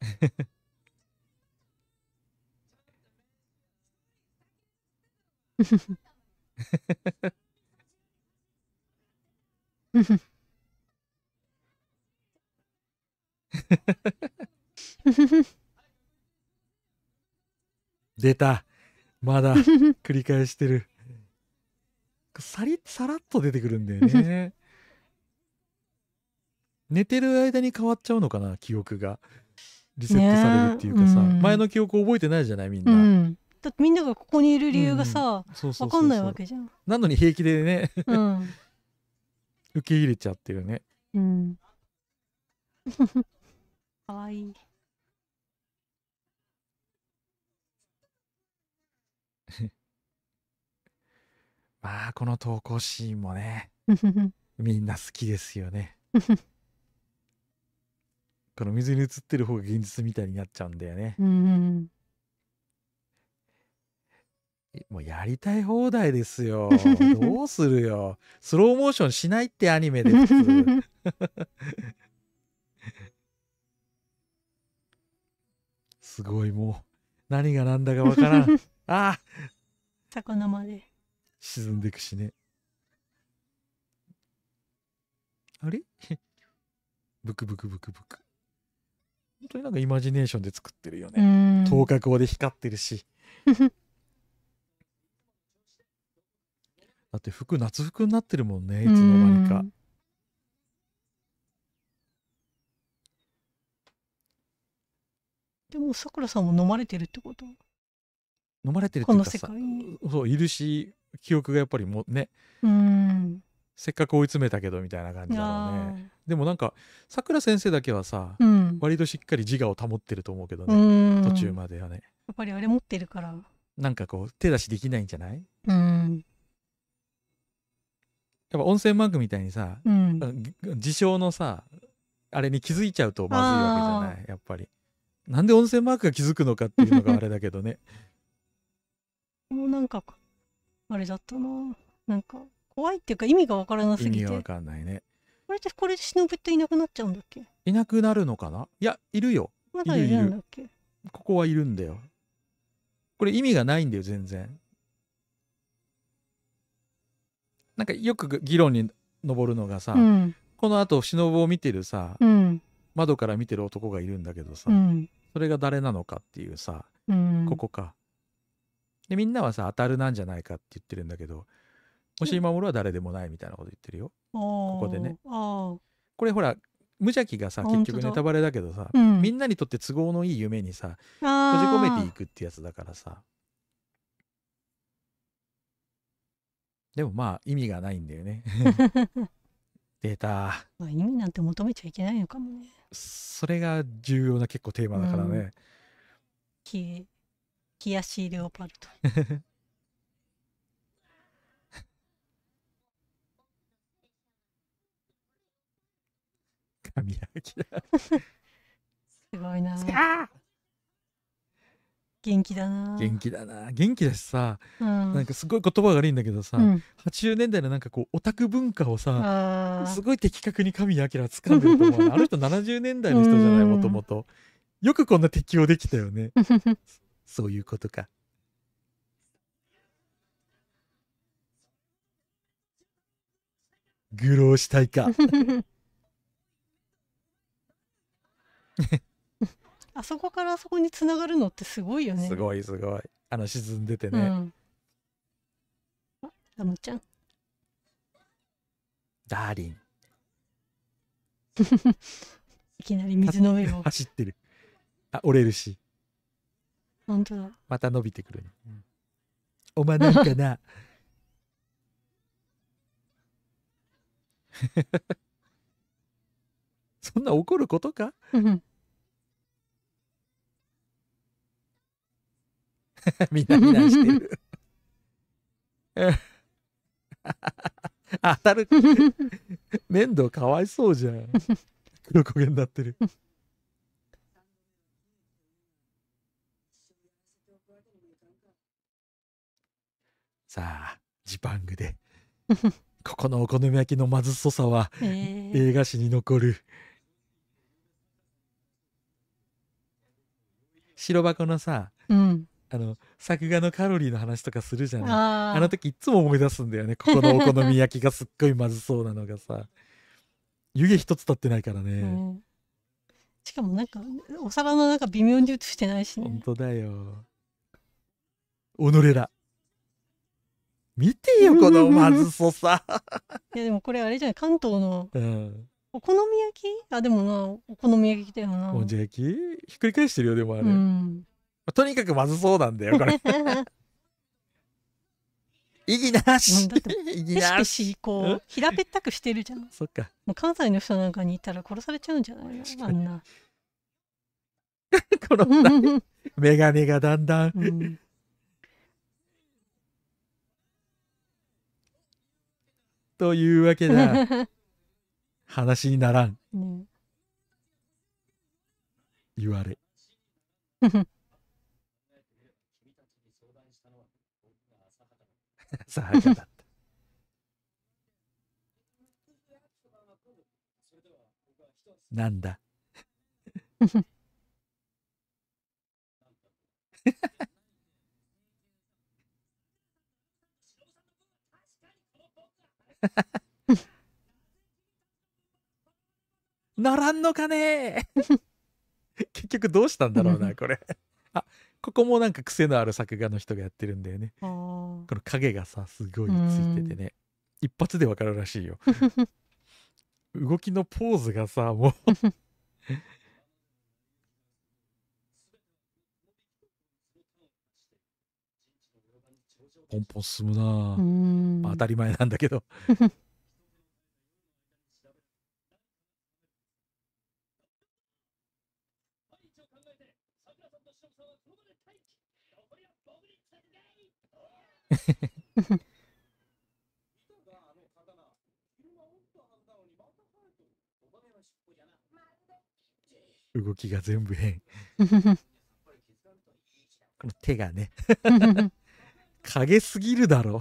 Speaker 2: 出たまだ繰り返してるかさり、さらっと出てくるんだよね。寝てる間に変わっちゃうのかな、記憶が。リセットされるっていうかさ、ねうん、前の記憶覚えてないじゃないみんな、う
Speaker 1: ん、だってみんながここにいる理由がさ、うん、分かんないわけじゃん
Speaker 2: なのに平気でねうん、受け入れちゃってるね
Speaker 1: うん かわいい
Speaker 2: y まあこの投稿シーンもね みんな好きですよね この水に映ってる方が現実みたいになっちゃうんだよね、もうやりたい放題ですよ どうするよスローモーションしないってアニメで普通すごいもう何が何だかわからん
Speaker 1: ああ魚まで
Speaker 2: 沈んでいくしね。あれ ブクブクブクブク。本当になんかイマジネーションで作ってるよね。頭角で光ってるし。だって服夏服になってるもんねいつの間にか。
Speaker 1: でもさくらさんも飲まれてるってこと飲
Speaker 2: まれてるっていうかさそういるし記憶がやっぱりもね
Speaker 1: うん
Speaker 2: せっかく追い詰めたけどみたいな感じだろうねでもなんかさくら先生だけはさ、うん、割としっかり自我を保ってると思うけどね途中まではね
Speaker 1: やっぱりあれ持ってるから
Speaker 2: なんかこう手出しできないんじゃないうやっぱ温泉マークみたいにさ、うん、自称のさあれに気づいちゃうとまずいわけじゃないやっぱりなんで温泉マークが気づくのかっていうのがあれだけどね
Speaker 1: もうなんかあれだったななんか怖いっていうか意味がわからなすぎて意味わかんないねこれってこれで忍っていなくなっちゃうんだっけ
Speaker 2: いなくなるのかないやいるよまだいるんだっけここはいるんだよこれ意味がないんだよ全然なんかよく議論に上るのがさ、うん、このあと忍を見てるさ、うん、窓から見てる男がいるんだけどさ、うん、それが誰なのかっていうさ、ここかでみんなはさ当たるなんじゃないかって言ってるんだけど押井守は誰でもないみたいなこと言ってるよ、
Speaker 3: ここでねこ
Speaker 2: れほら無邪気がさ結局ネタバレだけどさ、うん、みんなにとって都合のいい夢にさ閉じ込めていくってやつだからさでもまあ意味がないんだよね出た、
Speaker 1: まあ、意味なんて求めちゃいけないのかもね
Speaker 2: それが重要な結構テーマだからね、
Speaker 1: うん、冷やしレオパルト。神明。すごいな。元気だな。元気だ
Speaker 2: な。元気だしさ、うん、なんかすごい言葉が悪いんだけどさ、うん、80年代のなんかこうオタク文化を
Speaker 1: さ、
Speaker 2: すごい的確に神明は掴んでると思う。あの人70年代の人じゃない、もともと。よくこんな適応できたよね。そういうことか。愚弄したいか。
Speaker 1: あそこからあそこにつながるのってすごいよね。す
Speaker 2: ごいすごい。あの沈んでてね。うんラムちゃん。ダーリン。
Speaker 1: いきなり水の上
Speaker 2: を 走ってる。あ、折れるし。本当だまた伸びてくる、うん、
Speaker 3: お前なんかな
Speaker 2: そんな怒ることか みんな避難してる 当たる面倒かわいそうじゃん黒焦げになってるさあジパングで ここのお好み焼きのまずそさは、えー、映画史に残る白箱のさ、うん、あの作画のカロリーの話とかするじゃないあの時いつも思い出すんだよねここのお好み焼きがすっごいまずそうなのがさ湯気一つ立ってないからね、う
Speaker 1: ん、しかもなんかお皿の中微妙に映してないしね
Speaker 2: 本当だよ己ら見てよ、このまずそさ。
Speaker 1: いや、でもこれあれじゃない、関東の。お好み焼きあ、でもな、お好み焼きだよな。お
Speaker 2: じゃ焼きひっくり返してるよ、でもあれ。うん、とにかくまずそうなんだよ、これ。
Speaker 1: 意 義なし。意義なし。こう、平べったくしてるじゃん。そっか。もう関西の人なんかにいたら殺されちゃうんじゃないのあんな。
Speaker 3: この、
Speaker 2: メガネがだんだん、うん、というわけだ 話にならん、ね、言われ さはなんだならんのかね 結局どうしたんだろうなこれ あここもなんか癖のある作画の人がやってるんだよねこの影がさすごいついててね一発でわかるらしいよ 動きのポーズがさもうポンポン進むな、まあ、当たり前なんだけど 動きが全部変 この手がね影すぎるだろ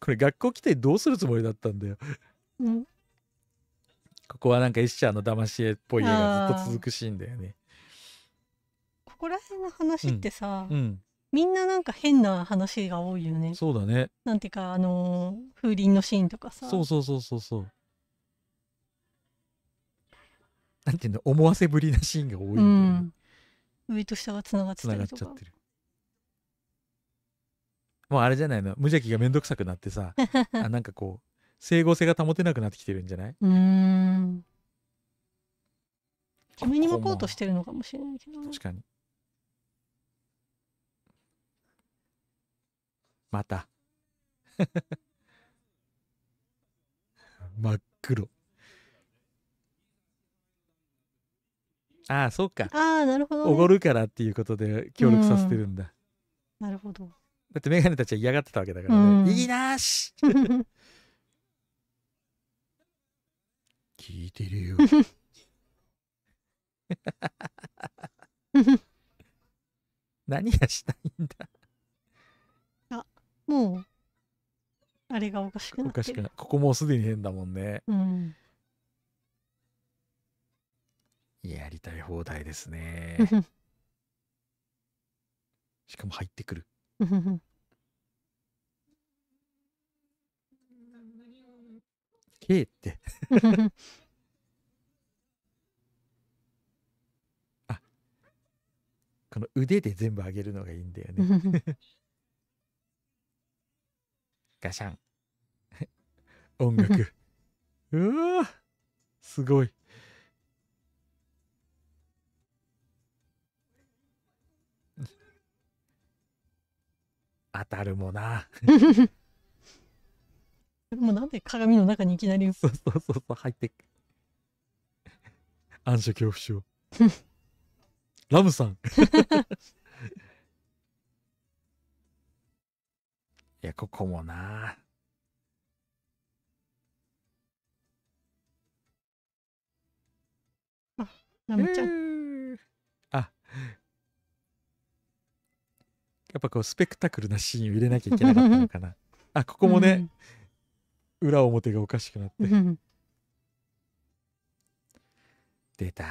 Speaker 2: これ学校来てどうするつもりだったんだようん、ここはなんかエッシャーの騙し絵っぽい絵がずっと続くシーンだよね
Speaker 1: ここら辺の話ってさ、うんうん、みんななんか変な話が多いよねそうだねなんていうかあのー、風鈴のシーンとかさそうそ
Speaker 2: うそうそうそうなんていうの思わせぶりなシーンが多いんだよ
Speaker 1: ね、上と下がつながってたりとか
Speaker 2: もうあれじゃないの無邪気が面倒くさくなってさ あなんかこう整合性が保てなくなってきてるんじゃない
Speaker 1: うん自に向こうとしてるのかもしれないけど、確
Speaker 2: かにまた 真っ黒ああそうかああなるほど、ね、おごるからっていうことで協力させてるんだ、うん、なるほどだってメガネたちは嫌がってたわけだからね「いい
Speaker 1: なし! 」
Speaker 2: 聞いてるよ 何がしたいんだ
Speaker 1: あもうあれがおかしくなってるおかしくな
Speaker 2: ここもうすでに変だもんね、うんやりたい放題ですね。しかも入ってくる。K ってあこの腕で全部上げるのがいいんだよねガシャン音楽 うわすごい当たるもな
Speaker 1: でもなんで鏡の中にいきなりそ
Speaker 2: うそうそうそう入って暗所恐怖症ラムさん いやここもな
Speaker 3: あラムちゃん、
Speaker 2: やっぱこうスペクタクルなシーンを入れなきゃいけなかったのかなあここもね、うん、裏表がおかしくなって、出た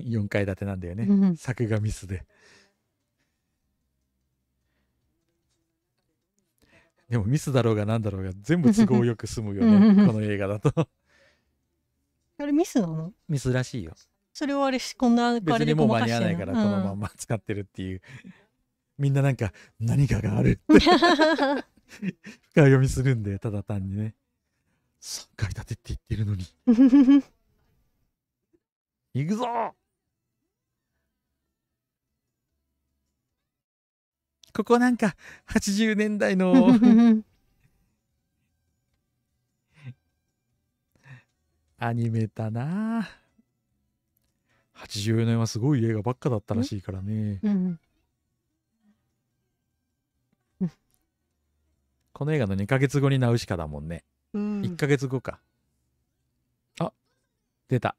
Speaker 2: 4階建てなんだよね、うん、作画ミスででもミスだろうが何だろうが全部都合よく済むよねこの映画だとあ
Speaker 1: れミスなのミスらしいよそれをあれこんなあれでもう間に合わないからこのまま
Speaker 2: 使ってるっていう、うん、みんななんか何かがあるって深読みするんでただ単にね3階建てって言ってるの
Speaker 3: に
Speaker 2: 行くぞここなんか80年代の アニメだな80年はすごい映画ばっかだったらしいからね、うんうんこの映画の2ヶ月後にナウシカだもんね、うん、1ヶ月後かあ出た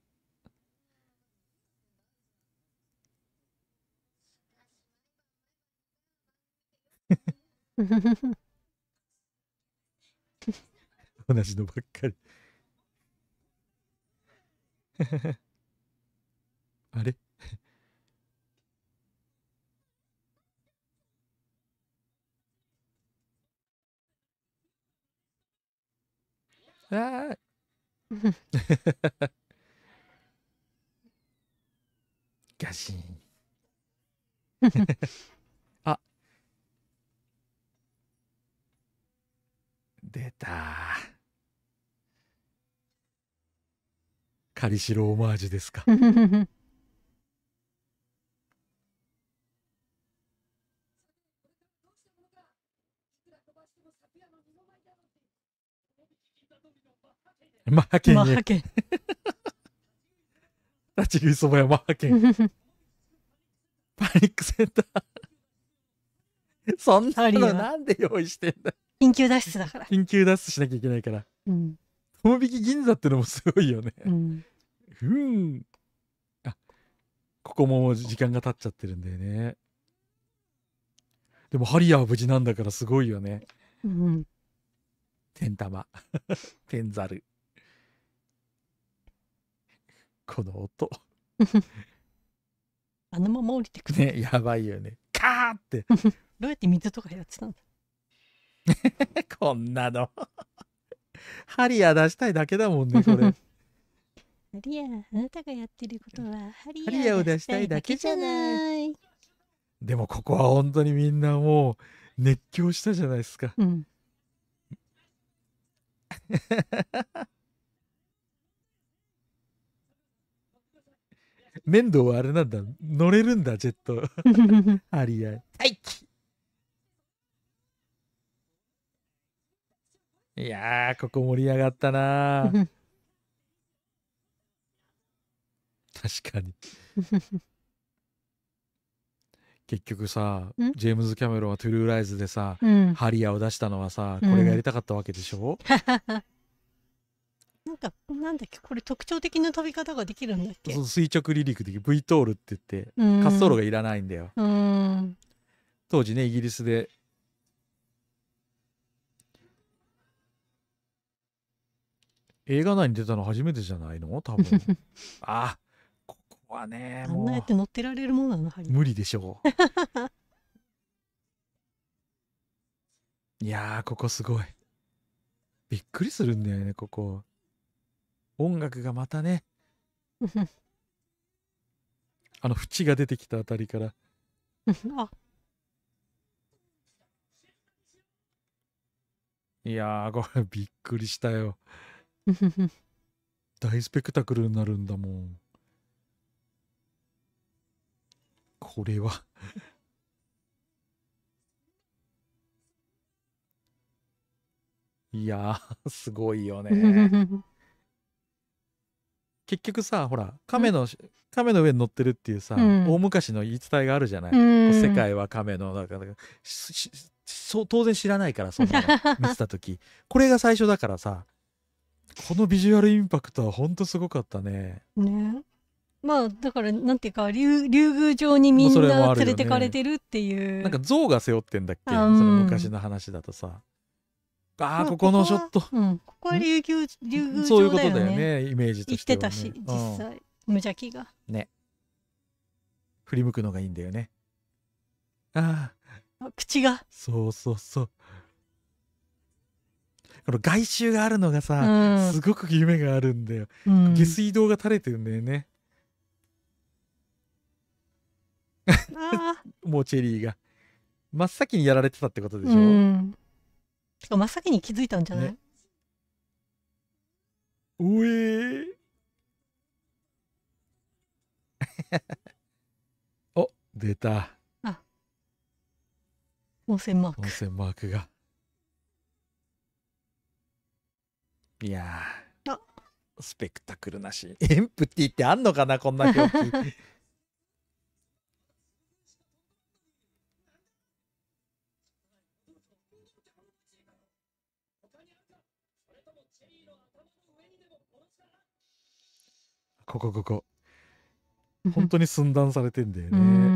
Speaker 2: 同じのばっかり あれ
Speaker 3: あ ガシン
Speaker 2: 出たカリシロオマージュですかマッケン。マッハ県立ち食いそば屋マッケン。パニックセンターそんなのなんで用意してんだ緊急脱出だから緊急脱出しなきゃいけないからうん友引き銀座ってのもすごいよねうんうんあここも時間が経っちゃってるんだよねでもハリアーは無事なんだからすごいよねうん天玉 天猿この音
Speaker 1: あのまま降りて
Speaker 2: くるねやばいよねカーって
Speaker 1: どうやって水とかやってたんだ
Speaker 2: こんなのハリア出したいだけだもんね、これ。ハ
Speaker 1: リア、あなたがやってることはハリアを出したいだけじゃない。
Speaker 2: でもここは本当にみんなもう熱狂したじゃないですか。うん、面倒はあれなんだ乗れるんだジェットハリアはいいやー、ここ盛り上がったな確かに。結局さジェームズ・キャメロンは「トゥルー・ライズ」でさ、うん、ハリアーを出したのはさこれがやりたかったわけでしょ、
Speaker 1: う んなんかなんだっけこれ特徴的な飛び方ができるんだっ
Speaker 2: け垂直離陸で V トールって言って、滑走路がいらないんだよ、当時ねイギリスで映画内に出たの初めてじゃないの多分 あ
Speaker 1: ここはねあんなやって乗ってられるもんなの無
Speaker 2: 理でしょう いやーここすごいびっくりするんだよねここ音楽がまたね あの縁が出てきたあたりからあいやーこれびっくりしたよ大スペクタクルになるんだもんこれはいやすごいよね結局さほら亀の亀の上に乗ってるっていうさ、うん、大昔の言い伝えがあるじゃない、うん、世界は亀のだからそう当然知らないからそんなの 見てた時これが最初だからさこのビジュアルインパクトはほんとすごかったね。
Speaker 1: ねまあだからなんていうか竜竜宮城にみんな連れてかれてるっていう、ね、なんか
Speaker 2: 象が背負ってんだっけ、うん、その昔の話だとさああここのショット、うん、
Speaker 1: ここは竜宮竜宮城だよねそういうことだよねイメージとしてね、言ってたし実際、うん、無邪気が
Speaker 2: ね振り向くのがいいんだよねあ
Speaker 1: あ口が
Speaker 2: そうそうそうこの外周があるのがさ、うん、すごく夢があるんだよ、うん、下水道が垂れてるんだよねもうチェリーが真っ先にやられてたってことでしょ、うん、
Speaker 1: 真っ先に気づいたんじゃない、ね、おえー
Speaker 2: お出た
Speaker 1: あ温泉マー
Speaker 2: ク温泉マークがいやスペクタクルなしエンプティってあんのかなこんな表記 ここここ本当に寸断されてんだよね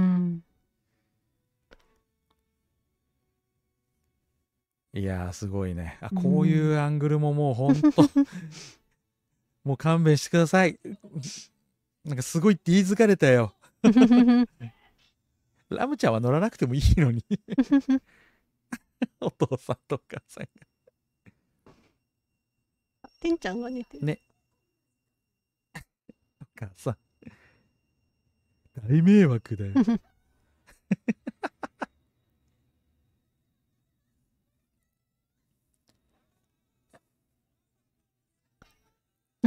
Speaker 2: いやすごいねあこういうアングルももうほんと、うん、もう勘弁してくださいなんかすごいって言い疲れたよ ラムちゃんは乗らなくてもいいのに お父さんとお母さんが
Speaker 1: てんちゃんが寝てるね
Speaker 2: お母さん大迷惑だよ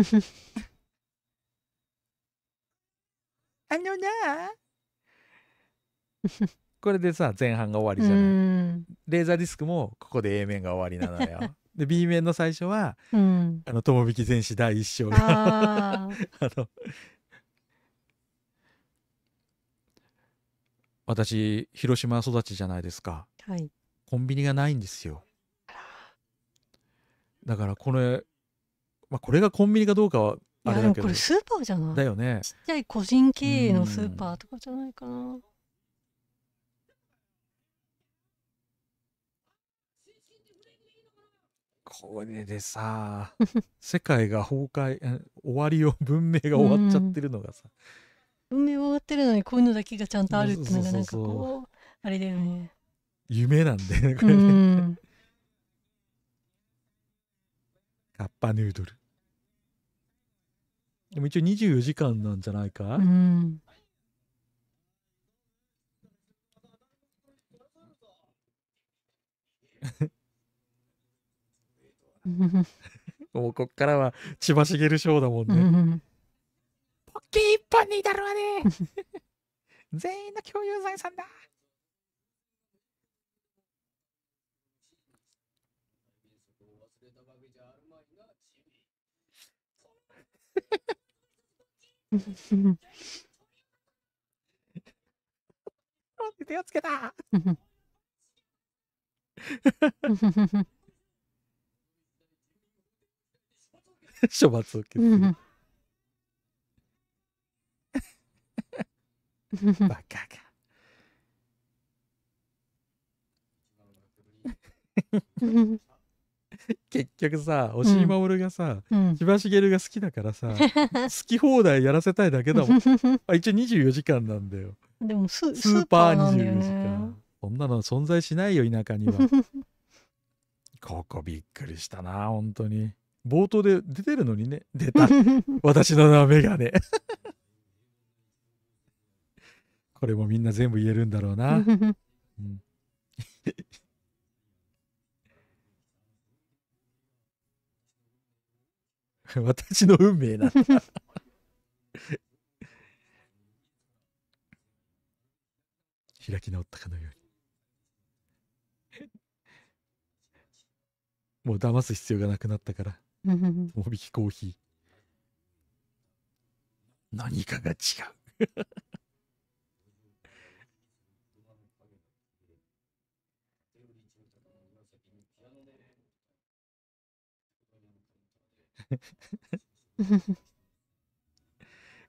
Speaker 3: あのな
Speaker 2: これでさ前半が終わりじゃないレーザーディスクもここで A 面が終わりなのよ で B 面の最初は「あの友引全史第一章が あの私広島育ちじゃないですか、はい、コンビニがないんですよだからこれまあ、これがコンビニかどうかはあれだけどこれスーパーじゃないだよねちっ
Speaker 1: ちゃい個人経営のスーパーとかじゃないかな
Speaker 2: これでさ世界が崩壊終わりを文明が終わっちゃってるのがさ、
Speaker 1: 文明終わってるのにこういうのだけがちゃんとあるっていうのがなんかこうあれだよね
Speaker 2: 夢なんだよねこれねカッパヌードルでも一応24時間なんじゃないか、う
Speaker 3: ん、
Speaker 2: もうこっからは千葉茂ショーだもんね、う
Speaker 3: ん、ポッキー一本にいたるわね 全員の共有財産だ
Speaker 2: 手をつけた処罰を受
Speaker 3: ける。バカか。
Speaker 2: 結局さ押井守がさ、うん、千葉茂が好きだからさ、うん、好き放題やらせたいだけだもん あ一応24時間なんだよ
Speaker 1: でもスーパー24時間
Speaker 2: そんなの存在しないよ田舎には ここびっくりしたな本当に冒頭で出てるのにね出た私の名はメガネこれもみんな全部言えるんだろうな、うん 私の運命なんだ。開き直ったかのように。もう騙す必要がなくなったから。もみきコーヒー。何かが違う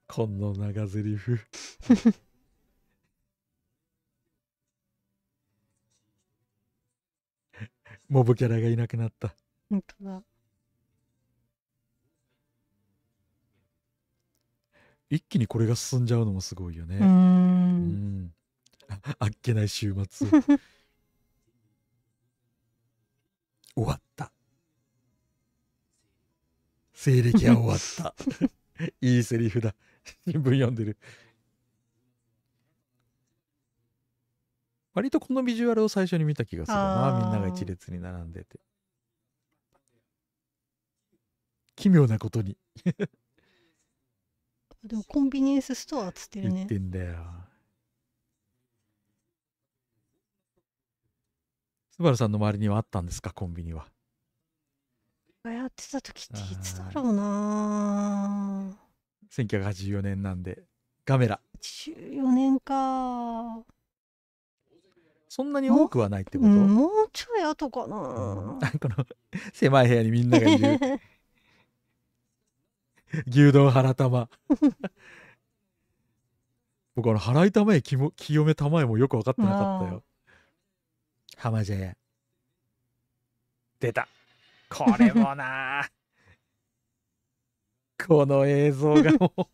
Speaker 2: この長ゼリフモブキャラがいなくなった。本当だ。一気にこれが進んじゃうのもすごいよね。うん。あっけない週末。終わった。西暦は終わった いいセリフだ新聞読んでる割とこのビジュアルを最初に見た気がするなみんなが一列に並んでて奇妙なことに
Speaker 1: でもコンビニエンスストアっつってるね言っ
Speaker 2: てんだよスバルさんの周りにはあったんですかコンビニは
Speaker 1: がやってた時っていつだろうな
Speaker 2: 1984年なんでガメラ
Speaker 1: 8 4年かそんなに多くはないってこともうちょい後かな、ん、こ
Speaker 2: の狭い部屋にみんながいる 牛丼腹玉僕あの払いきも清め玉えもよく分かってなかったよ浜茶屋出た
Speaker 4: これも
Speaker 2: な この映像がもう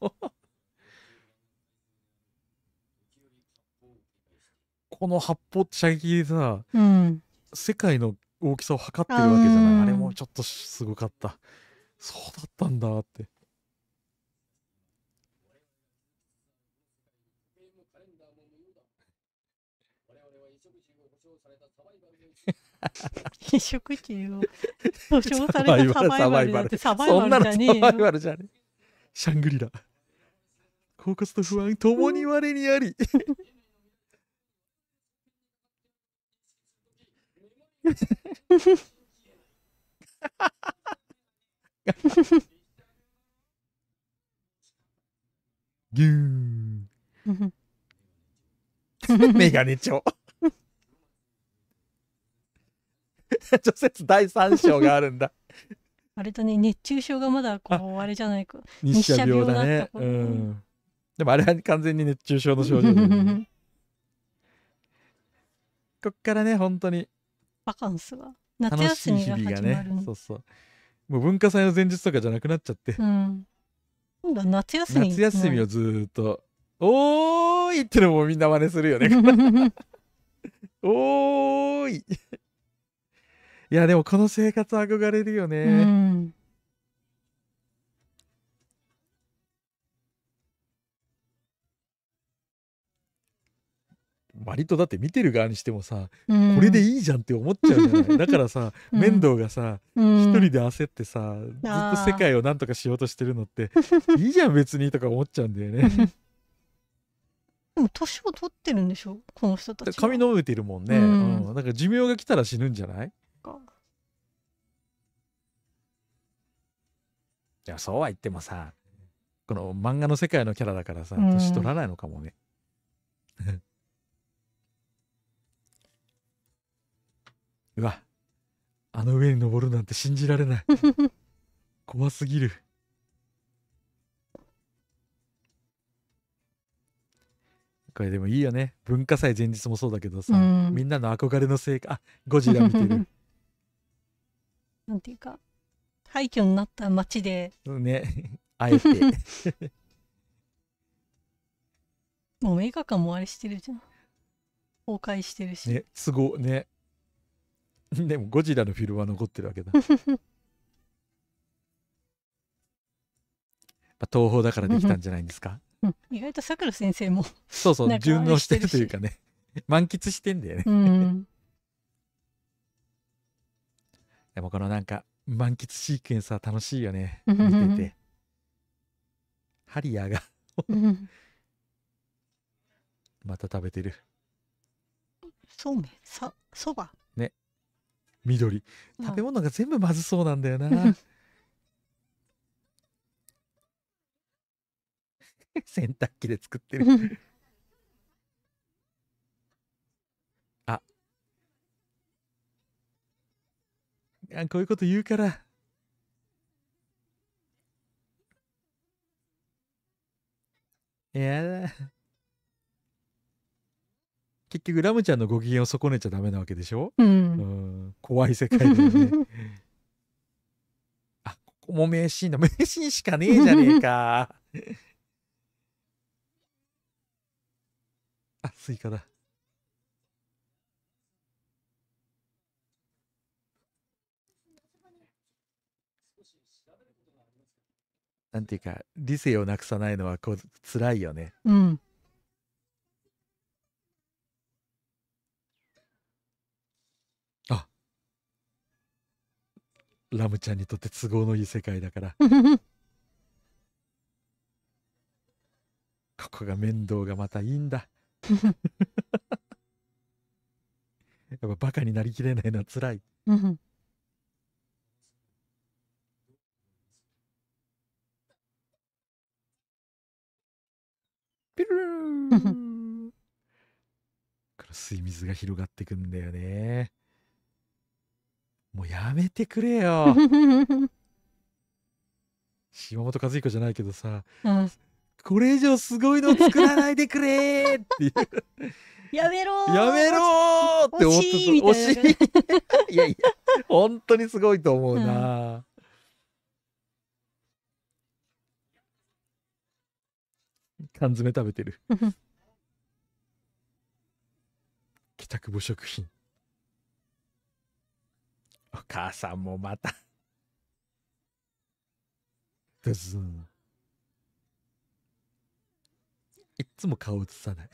Speaker 2: この発砲射撃でさ、うん、世界の大きさを測ってるわけじゃない、あれもちょっとすごかったそうだったんだって飲食中を 保証されたサバイバルだってサバイバルサバイバルサバイバルじゃねえ。シャングリラ。狡猾と不安、共に我にあり。ギューメガネ帳。除雪第三章があるんだ。
Speaker 1: あれだね、熱中症がまだこう、あれじゃないか。日射病だね。
Speaker 2: うん。でもあれは完全に熱中症の症状だ、ね、こっからね、本当に。バカンスが。夏休みが始まる、ね、そうそう。もう文化祭の前日とかじゃなくなっちゃって。うん。今度は夏休み。夏休みをずっと。おーいってのもみんな真似するよね。おーいいやでもこの生活憧れるよね、うん、割とだって見てる側にしてもさ、うん、これでいいじゃんって思っちゃうじゃない だからさ、面倒がさ一、人で焦ってさずっと世界を何とかしようとしてるのって いいじゃん別にとか思っちゃうんだよね。
Speaker 1: でも年を取ってるんでしょこの人たちは。
Speaker 2: 髪伸びてるもんね、うん、うん、なんか寿命が来たら死ぬんじゃないでもそうは言ってもさ、この漫画の世界のキャラだからさ、年取らないのかもね。う うわ、あの上に登るなんて信じられない。怖すぎる。これでもいいよね文化祭前日もそうだけどさ、ん、みんなの憧れの成果あゴジラ見てる
Speaker 1: なんていうか廃墟になった街で。ね、あえて。もう映画館もあれしてるじゃん。崩壊してるし。
Speaker 2: ね、すごね。でもゴジラのフィルムは残ってるわけだ。ま 東宝だからできたんじゃないんですか、
Speaker 1: うん、意外とさくら先生も
Speaker 2: そうそう順応してるというかね満喫してんだよね、うん、でもこのなんか満喫シークエンスは楽しいよね見てて ハリアーが また食べてるそうめんさそばね緑食べ物が全部まずそうなんだよな 洗濯機で作ってるあこういうこと言うから。いやだ。結局ラムちゃんのご機嫌を損ねちゃダメなわけでしょ、うん、うん怖い世界だよね。あここも名シーンだ名シーンしかねえじゃねえか。あスイカだ。なんていうか、理性をなくさないのはこう辛いよね。うん。あ、ラムちゃんにとって都合のいい世界だから。ここが面倒がまたいいんだ。やっぱバカになりきれないのは辛い。
Speaker 3: ピルルー
Speaker 2: から水水が広がってくんだよねもうやめてくれよ 島本和彦じゃないけどさ、うん、これ以上すごいの作らないでくれっていうやめろやめろって思ってた惜しいいやいや本当にすごいと思うな、うん缶詰食べてる。帰宅部食品。お母さんもまたです。いつも顔映さない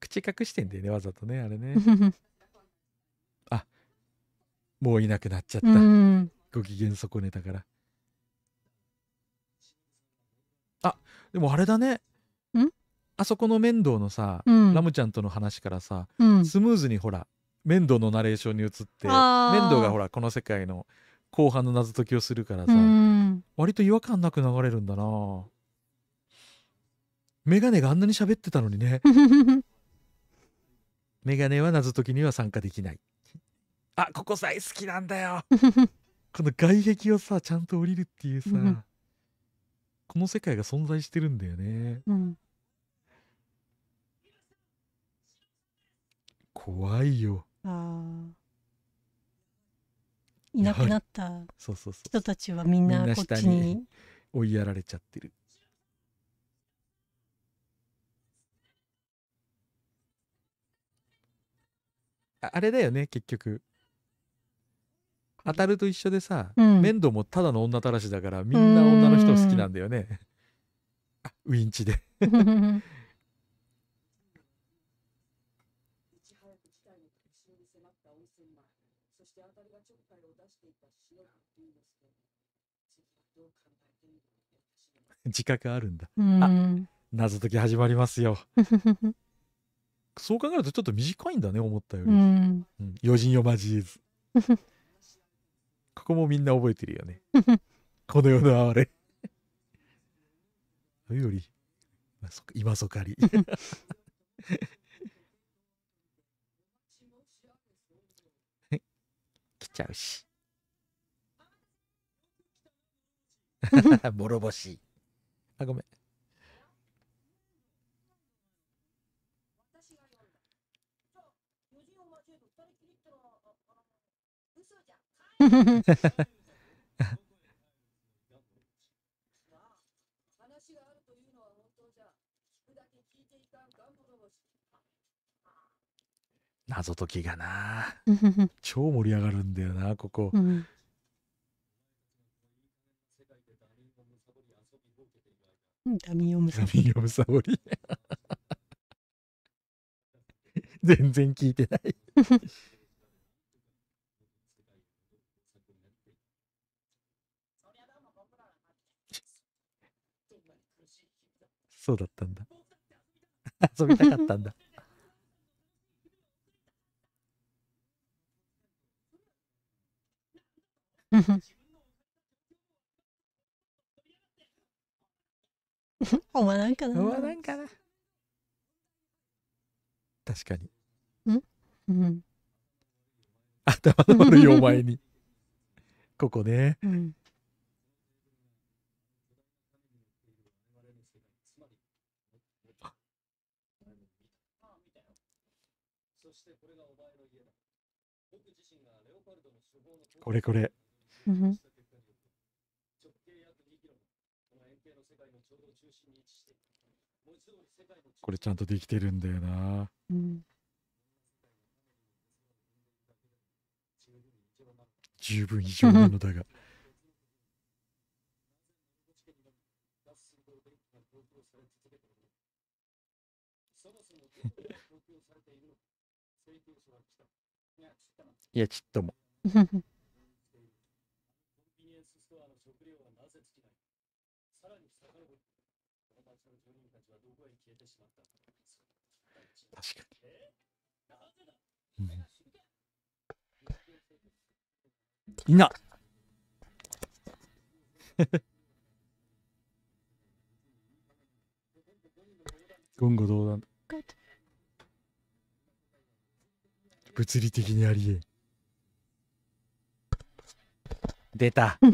Speaker 2: 口隠してんだよね、わざとね、あれね。あ、もういなくなっちゃった。ご機嫌損ねたから。でもあれだねあそこの面倒のさ、うん、ラムちゃんとの話からさ、うん、スムーズにほら面倒のナレーションに移って面倒がほらこの世界の後半の謎解きをするからさ、う
Speaker 3: ん、
Speaker 2: 割と違和感なく流れるんだなメガネがあんなに喋ってたのにね メガネは謎解きには参加できないあここ大好きなんだよ この外壁をさちゃんと降りるっていうさ、この世界が存在してるんだよね。うん。怖いよ。
Speaker 1: ああ。いなくなった人たちはみんなこっちに
Speaker 2: 追いやられちゃってる。あれだよね結局当たると一緒でさ、うん、面倒もただの女たらしだからみんな女の人好きなんだよね ウインチで 自覚あるんだ、うん、謎解き始まりますよ そう考えるとちょっと短いんだね思ったより、余人よまじーずここもみんな覚えてるよね。この世の哀れ。というより、今そかり。来ちゃうし。ボロボシ。あ、ごめん。謎解きがな超盛り上がるんだよなここ、う
Speaker 1: ん、ダミオムサボり。
Speaker 2: 全然聞いてない そうだったんだ。遊びたかったんだ。
Speaker 1: お前なんかな。お前なんかな。
Speaker 2: 確かに。うんうん。頭の悪いお前に。ここね。うんこれこれ。これちゃんとできてるんだよな。うん、
Speaker 4: 十分以上なのだが。いや、ちっとも。
Speaker 2: いな 言語道断物理的にありえ出た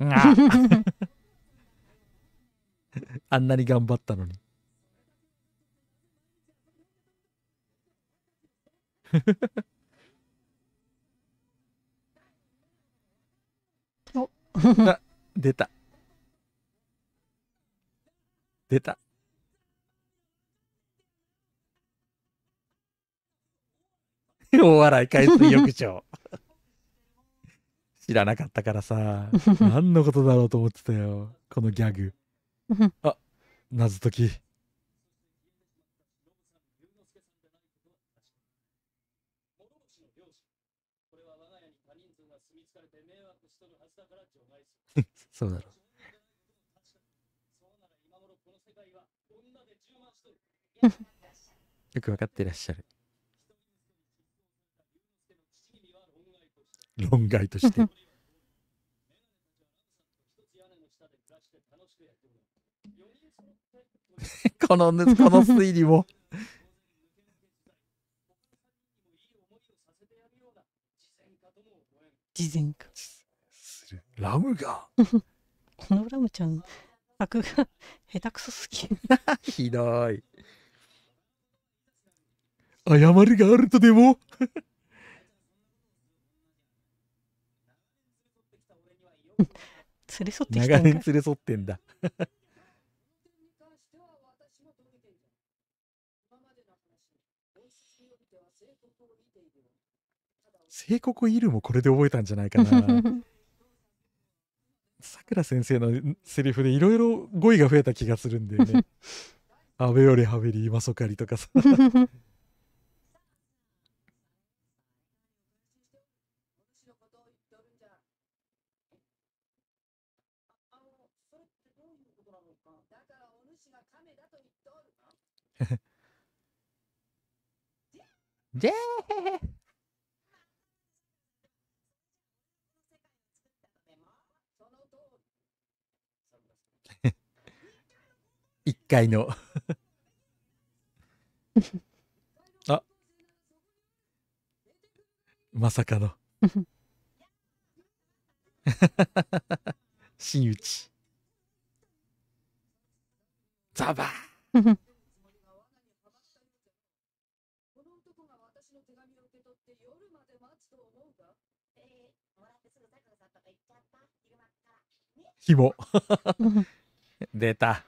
Speaker 2: ああんなに頑張ったのに
Speaker 3: おあ
Speaker 2: 出た出たお笑い海水浴場知らなかったからさ何のことだろうと思ってたよこのギャグあ、謎解き。そうだろう。よく分かっていらっしゃる。論外として。この、ね、この推理も。事前か。ラムが。
Speaker 1: このラムちゃん、作が
Speaker 2: 下手くそすぎ。ひどい。謝りがあるとでも
Speaker 1: 連れ添ってきたんか連れ
Speaker 2: 添ってんだ帝国イルもこれで覚えたんじゃないかな。さくら先生のセリフでいろいろ語彙が増えた気がするんでね。アベオレハベリーマソカリとかさ。じゃあ。階の あまさかの 真打ち
Speaker 3: ザバー
Speaker 2: ひも 出た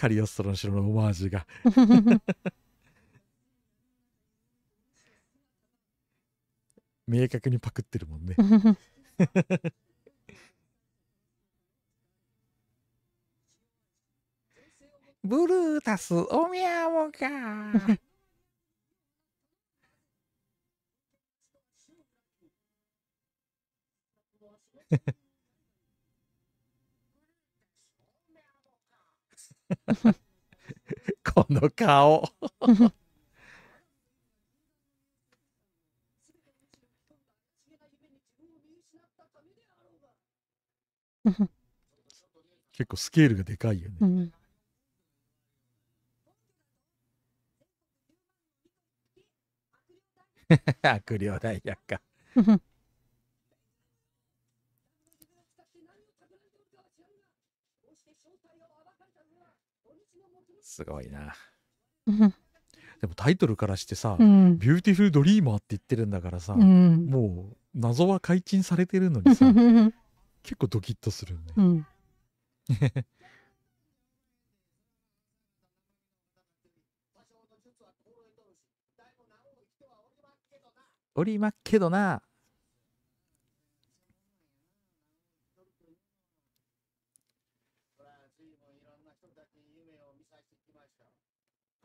Speaker 2: カリオストロの城のオマージュが明確にパクってるもんね
Speaker 3: ブルータスおみやもか a h この顔
Speaker 2: 結構スケールがでかいよね、うん、悪霊大学か すごいな。でもタイトルからしてさ「うん、ビューティフルドリーマー」って言ってるんだからさ、うん、もう謎は解禁されてるのにさ 結構ドキッとするね。うん おりまっけどな。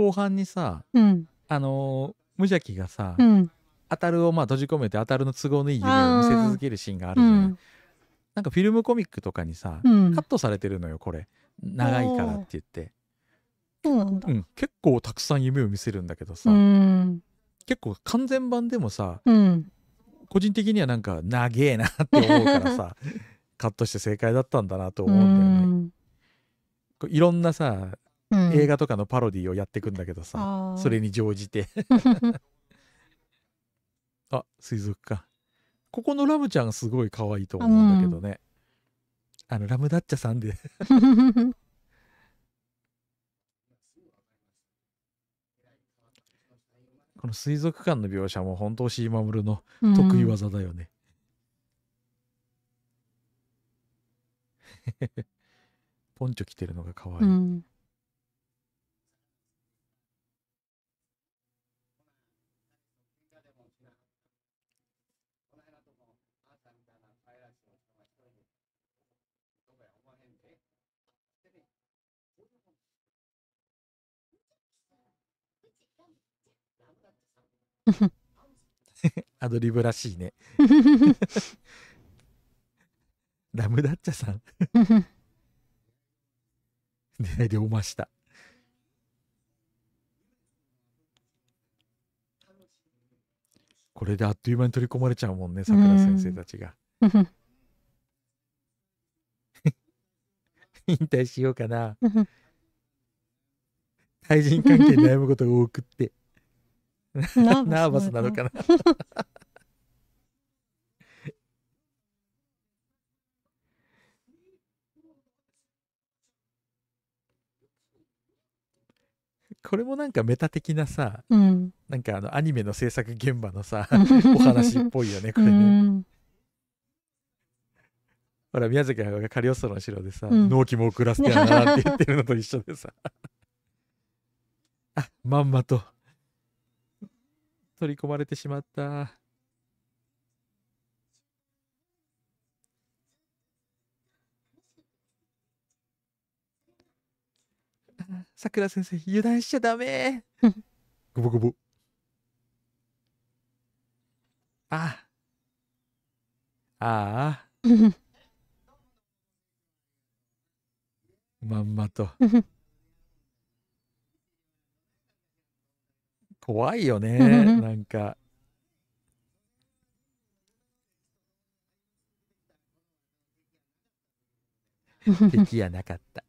Speaker 2: 後半にさ、うん、あの無邪気がさ、うん、当たるをまあ閉じ込めて当たるの都合のいい夢を見せ続けるシーンがあるじゃない、うん、なんかフィルムコミックとかにさ、カットされてるのよこれ長いからって言って。そうなんだ、うん、結構たくさん夢を見せるんだけどさ、結構完全版でもさ、うん、個人的にはなんか長えなって思うからさ カットして正解だったんだなと思うんだよね。いろんなさ映画とかのパロディをやってくんだけどさそれに乗じて あ水族館ここのラムちゃんすごい可愛いと思うんだけどね、うん、あのラムダッチャさんで この水族館の描写も本当押井守の得意技だよね、うん、ポンチョ着てるのが可愛い、う
Speaker 3: ん
Speaker 2: アドリブらしいね。ラムダッチャさん。出会いでおました。これであっという間に取り込まれちゃうもんね、さくら先生たちが。引退しようかな。対人関係悩むことが多くって
Speaker 3: ナーバスなのかな
Speaker 2: これもなんかメタ的なさ、うん、なんかあのアニメの制作現場のさ お話っぽいよねこれね。ほら宮崎駿がカリオストロの城でさ、うん、納期も遅らせてやなって言ってるのと一緒でさあ、まんまと取り込まれてしまった。さくら先生、油断しちゃダメ。ごぼごぼ。ああ。ああ。まんまと。怖いよねなんか。敵やなかった。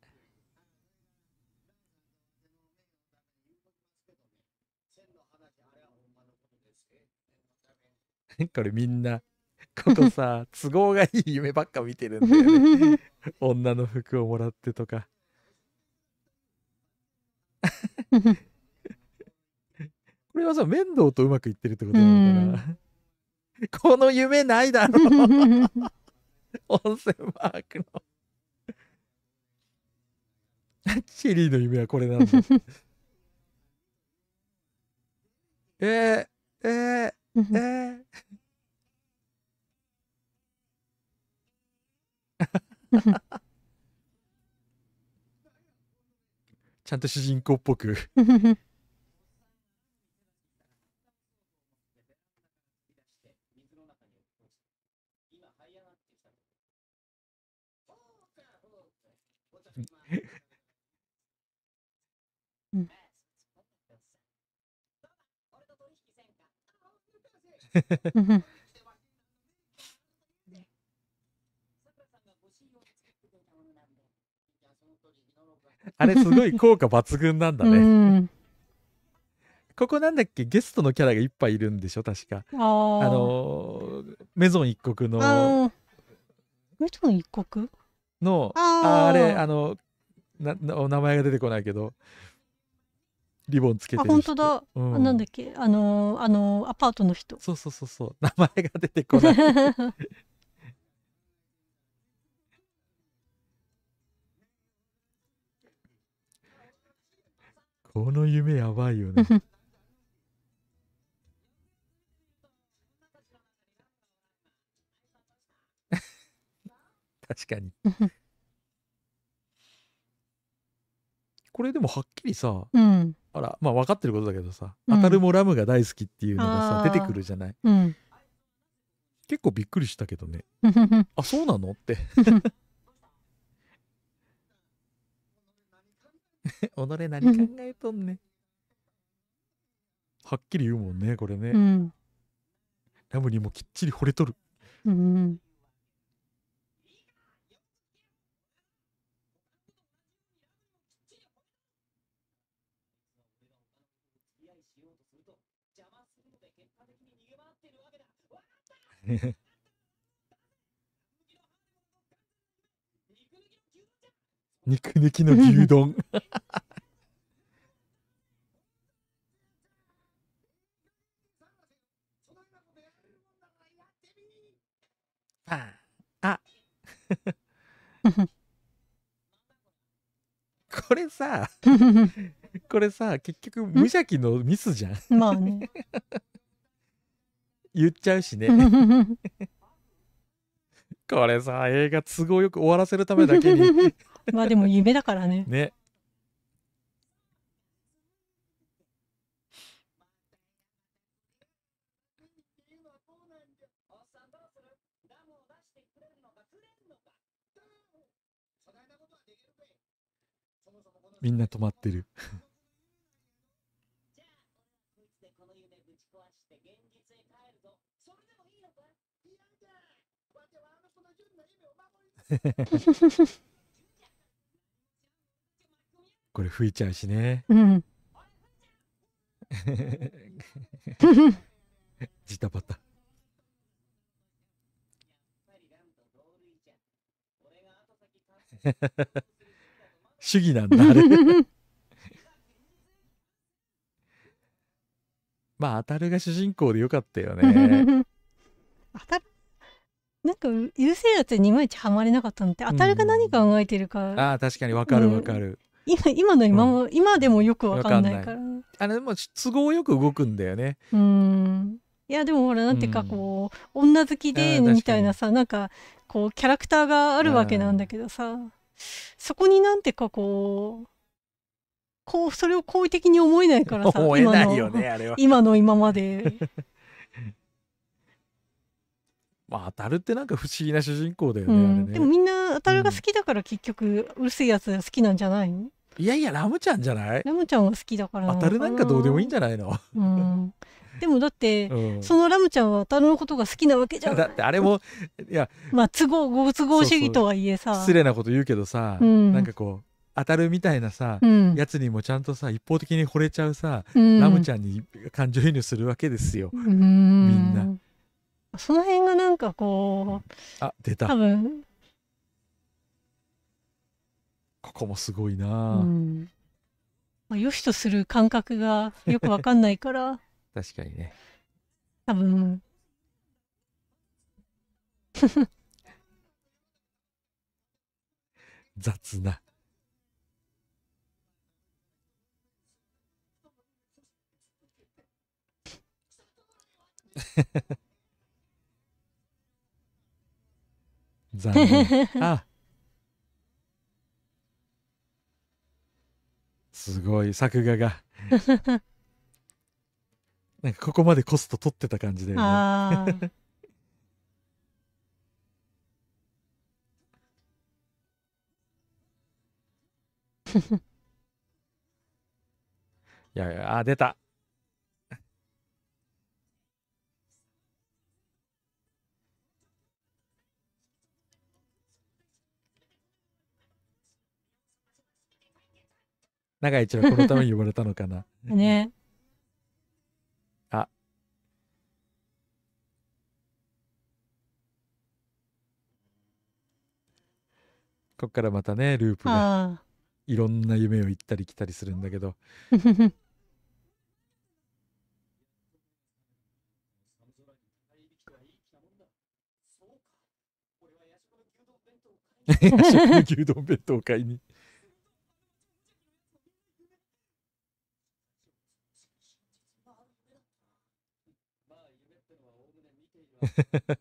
Speaker 2: これみんなここさ 都合がいい夢ばっか見てるんだよね女の服をもらってとかこれはさ面倒とうまくいってるってことなのかな、うん、この夢ないだろ 温泉マークの チェリーの夢はこれなんだえー、えー、えー、ちゃんと主人公っぽくあれすごい効果抜群なんだね。ん。ここなんだっけ、ゲストのキャラがいっぱいいるんでしょ、確か。ああのー、メゾン一国の
Speaker 1: メゾン一国
Speaker 2: の、あ、あれ、ああの、な、なお名前が出てこないけど、リボンつけてる本当だ、うん、な
Speaker 1: んだっけあのー、あのー、アパートの人そうそうそうそう 名前が出てこない
Speaker 2: この夢やばいよね 確かにこれでもはっきりさ、うん、あらまあ分かってることだけどさ、うん、当たるもラムが大好きっていうのがさ出てくるじゃない、うん、結構びっくりしたけどね あそうなのって己 何考
Speaker 1: えとんね、
Speaker 2: はっきり言うもんねこれね、ラムにもきっちり惚れとる、うん肉抜きの牛丼ああこれさ これさ結局無邪気のミスじゃんまあね言っちゃうしね これさ映画都合よく終わらせるためだけに
Speaker 1: まあでも夢だからね
Speaker 2: ね
Speaker 3: みんな止まってる
Speaker 2: これ吹いちゃうしね。
Speaker 3: うん。ジタバタ。
Speaker 2: 主義なんだあれ まあ当たるが主人公でよかったよね
Speaker 1: 当たるなんか優勢だっていまいちはまれなかったのって当たるが何考えてるか、うん、
Speaker 2: あ確かにわかるわかる、
Speaker 1: うん、今今の今も、うん、今でもよくわかんないから
Speaker 2: あのでも都合よく動くんだよね
Speaker 1: うんいやでもほらなんていうかこう、女好きでみたいなさなんかこうキャラクターがあるわけなんだけどさそこになんていうかこうこうそれを好意的に思えないからさ思えないよねあれは今の今まで
Speaker 2: まあ、当たるってなんか不思議な主人公だよねうん、ねでもみ
Speaker 1: んな当たるが好きだから結局、うるせえやつが好きなんじゃない
Speaker 2: いやいやラムちゃんじゃないラ
Speaker 1: ムちゃんが好きだから当たるなんかどうでもいいんじゃないの、うん、でもだって、うん、そのラムちゃんは当たるのことが好きなわけじゃん だって
Speaker 2: あれもいや
Speaker 1: まあ都合ご都合主義とはいえさ失礼
Speaker 2: なこと言うけどさ、うん、なんかこう当たるみたいなさ、うん、やつにもちゃんとさ一方的に惚れちゃうさ、ラムちゃんに感情移入するわけですよ、みんな。
Speaker 1: その辺がなんかこうあ出た多分
Speaker 2: ここもすごいな、うん、
Speaker 1: まあ、良しとする感覚がよくわかんないから
Speaker 2: 確かにね
Speaker 1: 多分
Speaker 4: 雑な
Speaker 3: 残念。あ
Speaker 2: すごい、作画が。なんかここまでコスト取ってた感じだよね。いやいや、あ、出た。長井一郎このために呼ばれたのかな。ね。あ。こっからまたね、ループが。いろんな夢を行ったり来たりするんだけど。食 牛丼弁当を買いに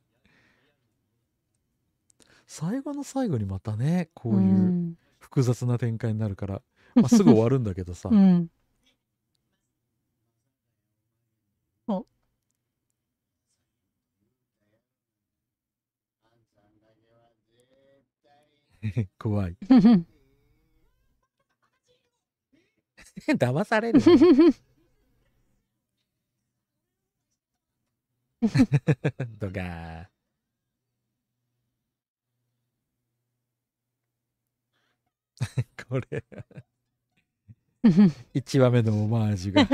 Speaker 2: 最後の最後にまたね、こういう複雑な展開になるから、ま、すぐ終わるんだけどさ。怖い。
Speaker 3: 騙される
Speaker 2: ドガー。これ1話目のオマージュが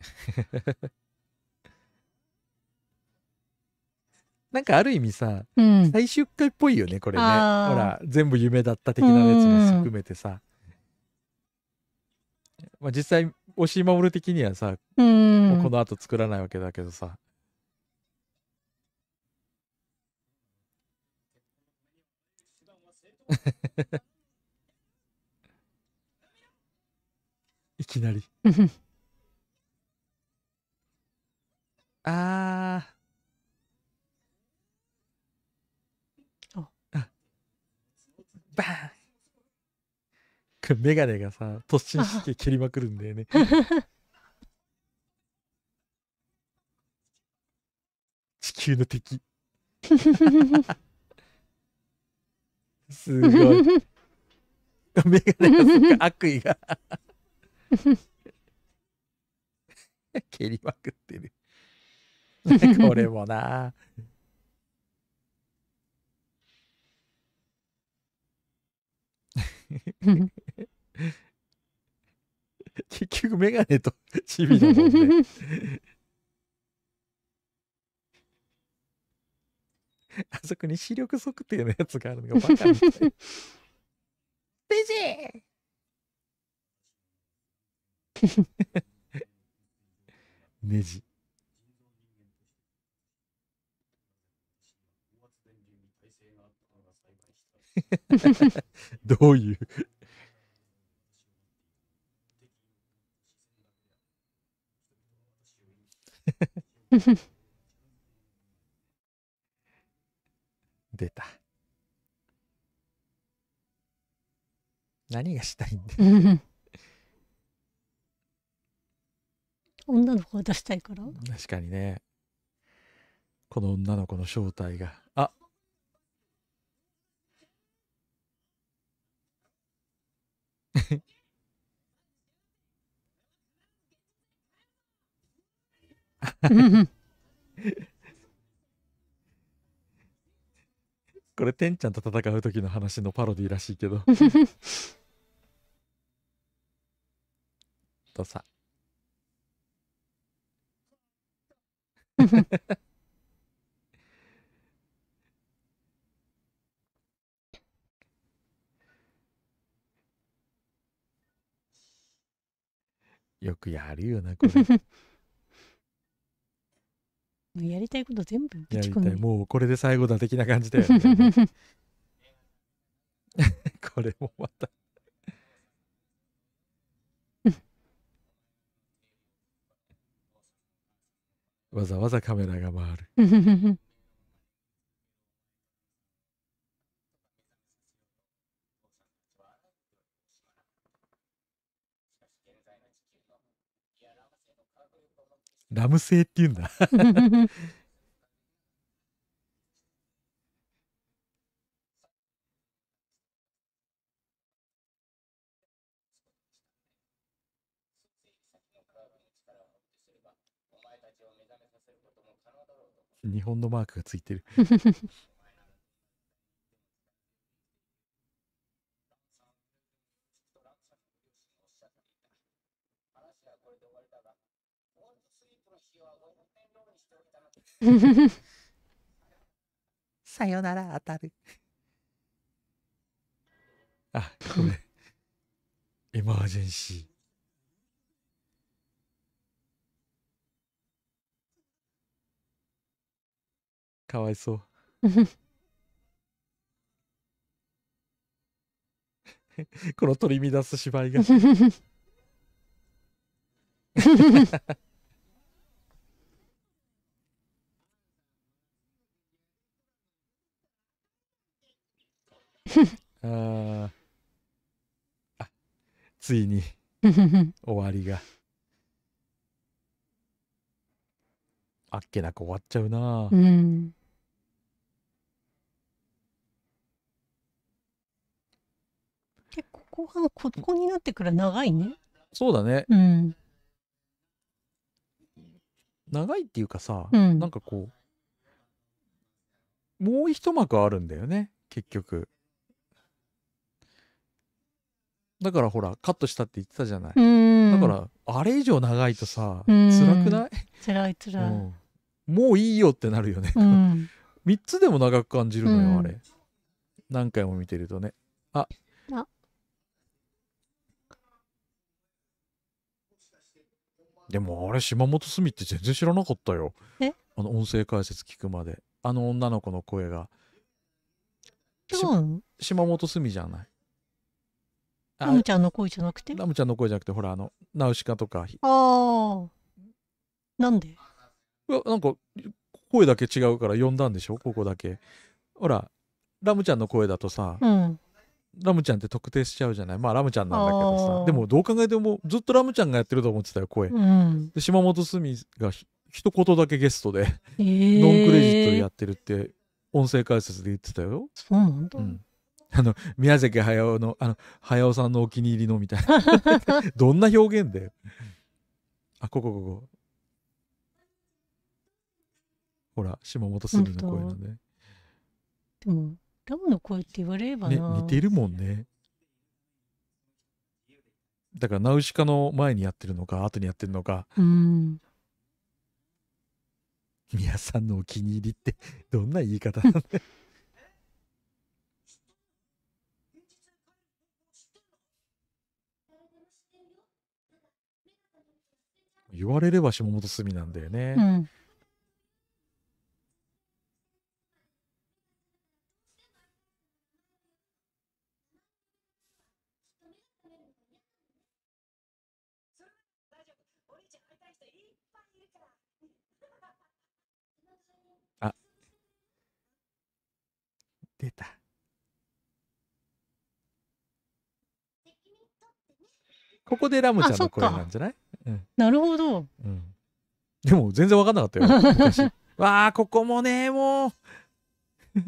Speaker 2: なんかある意味さ、うん、最終回っぽいよねこれねほら全部夢だった的なやつも含めてさ、まあ、実際押し守的にはさ、うん、この後作らないわけだけどさ。
Speaker 3: いきなり。
Speaker 2: メガネがさ、突進して蹴りまくるんだよね。
Speaker 3: 地球の敵。
Speaker 2: すごい。メガネが悪意が。蹴りまくってる。これもな。
Speaker 3: 結局メガネとチビだもんね。
Speaker 2: あそこに視力測定のやつがあるのがバカみたい。ビジ ネジ。どういう 出た。何がしたいんだ
Speaker 1: 女の子を出したいから
Speaker 2: 確かにね。この女の子の正体が。あ これ、てんちゃんと戦う時の話のパロディらしいけど。と さ。よくやるよな、これ。
Speaker 1: やりたいこと全部ぶち込んで
Speaker 2: もうこれで最後だ的な感じだよね
Speaker 3: これもまた
Speaker 2: わざわざカメラが回
Speaker 3: る
Speaker 2: ラム製って言うんだ日本のマークがついてる さよなら当たる。あ、ごめんエマージェンシー。かわいそう。この取り乱す芝居が。ああついに 終わりがあっけなく終わっちゃうなう
Speaker 3: ん
Speaker 1: 結構ここになってから長いねそうだねうん
Speaker 2: 長いっていうかさ、うん、なんかこうもう一幕あるんだよね結局だからほらカットしたって言ってたじゃないだからあれ以上長いとさ辛くない
Speaker 1: 辛い辛い、う
Speaker 2: ん、もういいよってなるよね、3つでも長く感じるのよ、あれ何回も見てるとねああでもあれ島本澄って全然知らなかったよあの音声解説聞くまであの女の子の声が島本澄じゃないラムちゃんの声じゃなくてラムちゃんの声じゃなくてほらあのナウシカとかあ
Speaker 1: あなんで
Speaker 2: うなんか声だけ違うから呼んだんでしょここだけほらラムちゃんの声だとさ、うん、ラムちゃんって特定しちゃうじゃないまあラムちゃんなんだけどさでもどう考えてもずっとラムちゃんがやってると思ってたよ声、うん、で島本すみが一言だけゲストで、えー、ノンクレジットでやってるって音声解説で言ってたよそうなんだ、うんあの宮崎駿のあの駿さんのお気に入りのみたいな どんな表現であここここほら島本すみの声なんで
Speaker 1: でもラムの声って言われればね、似てる
Speaker 2: もんねだからナウシカの前にやってるのか後にやってるのかうん宮さんのお気に入りってどんな言い方なんだよ言われれば下本隅なんだよね。う
Speaker 3: ん、
Speaker 1: あ出た。ここでラムちゃんの声なんじゃないなるほど、うん、
Speaker 2: でも全然分かんなかったよ昔 わあここもねもう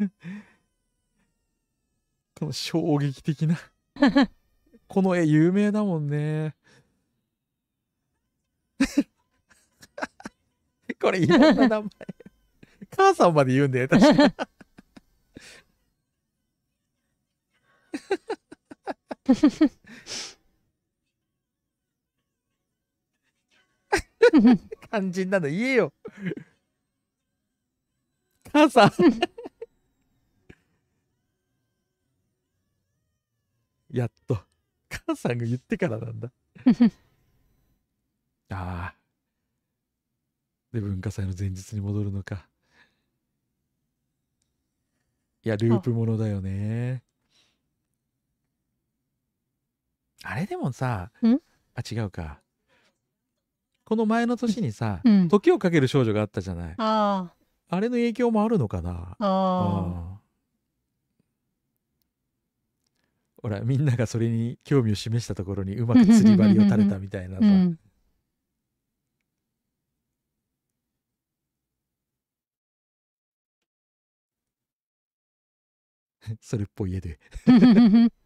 Speaker 2: この衝撃的なこの絵有名だもんね これいろんな名前母さんまで言うんだよ確かに 肝心なの言えよ。母さん やっと、母さんが言ってからなんだ。ああ。で、文化祭の前日に戻るのか。いや、ループものだよね。あれでもさ、あ、違うか。この前の年にさ、うん、時をかける少女があったじゃないあれの影響もあるのかな
Speaker 3: あ
Speaker 2: ほらみんながそれに興味を示したところにうまく釣り針を垂れたみたいなさ、うん、それっぽい絵で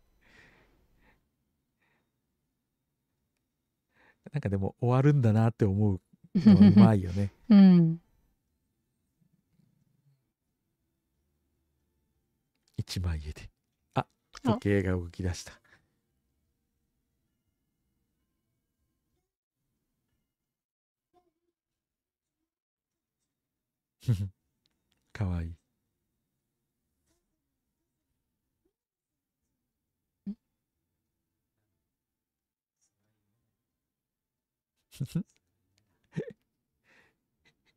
Speaker 2: なんかでも終わるんだなって思うのうまいよね。
Speaker 3: うん、
Speaker 2: 一枚絵で。あ時計が動き出した。かわいい。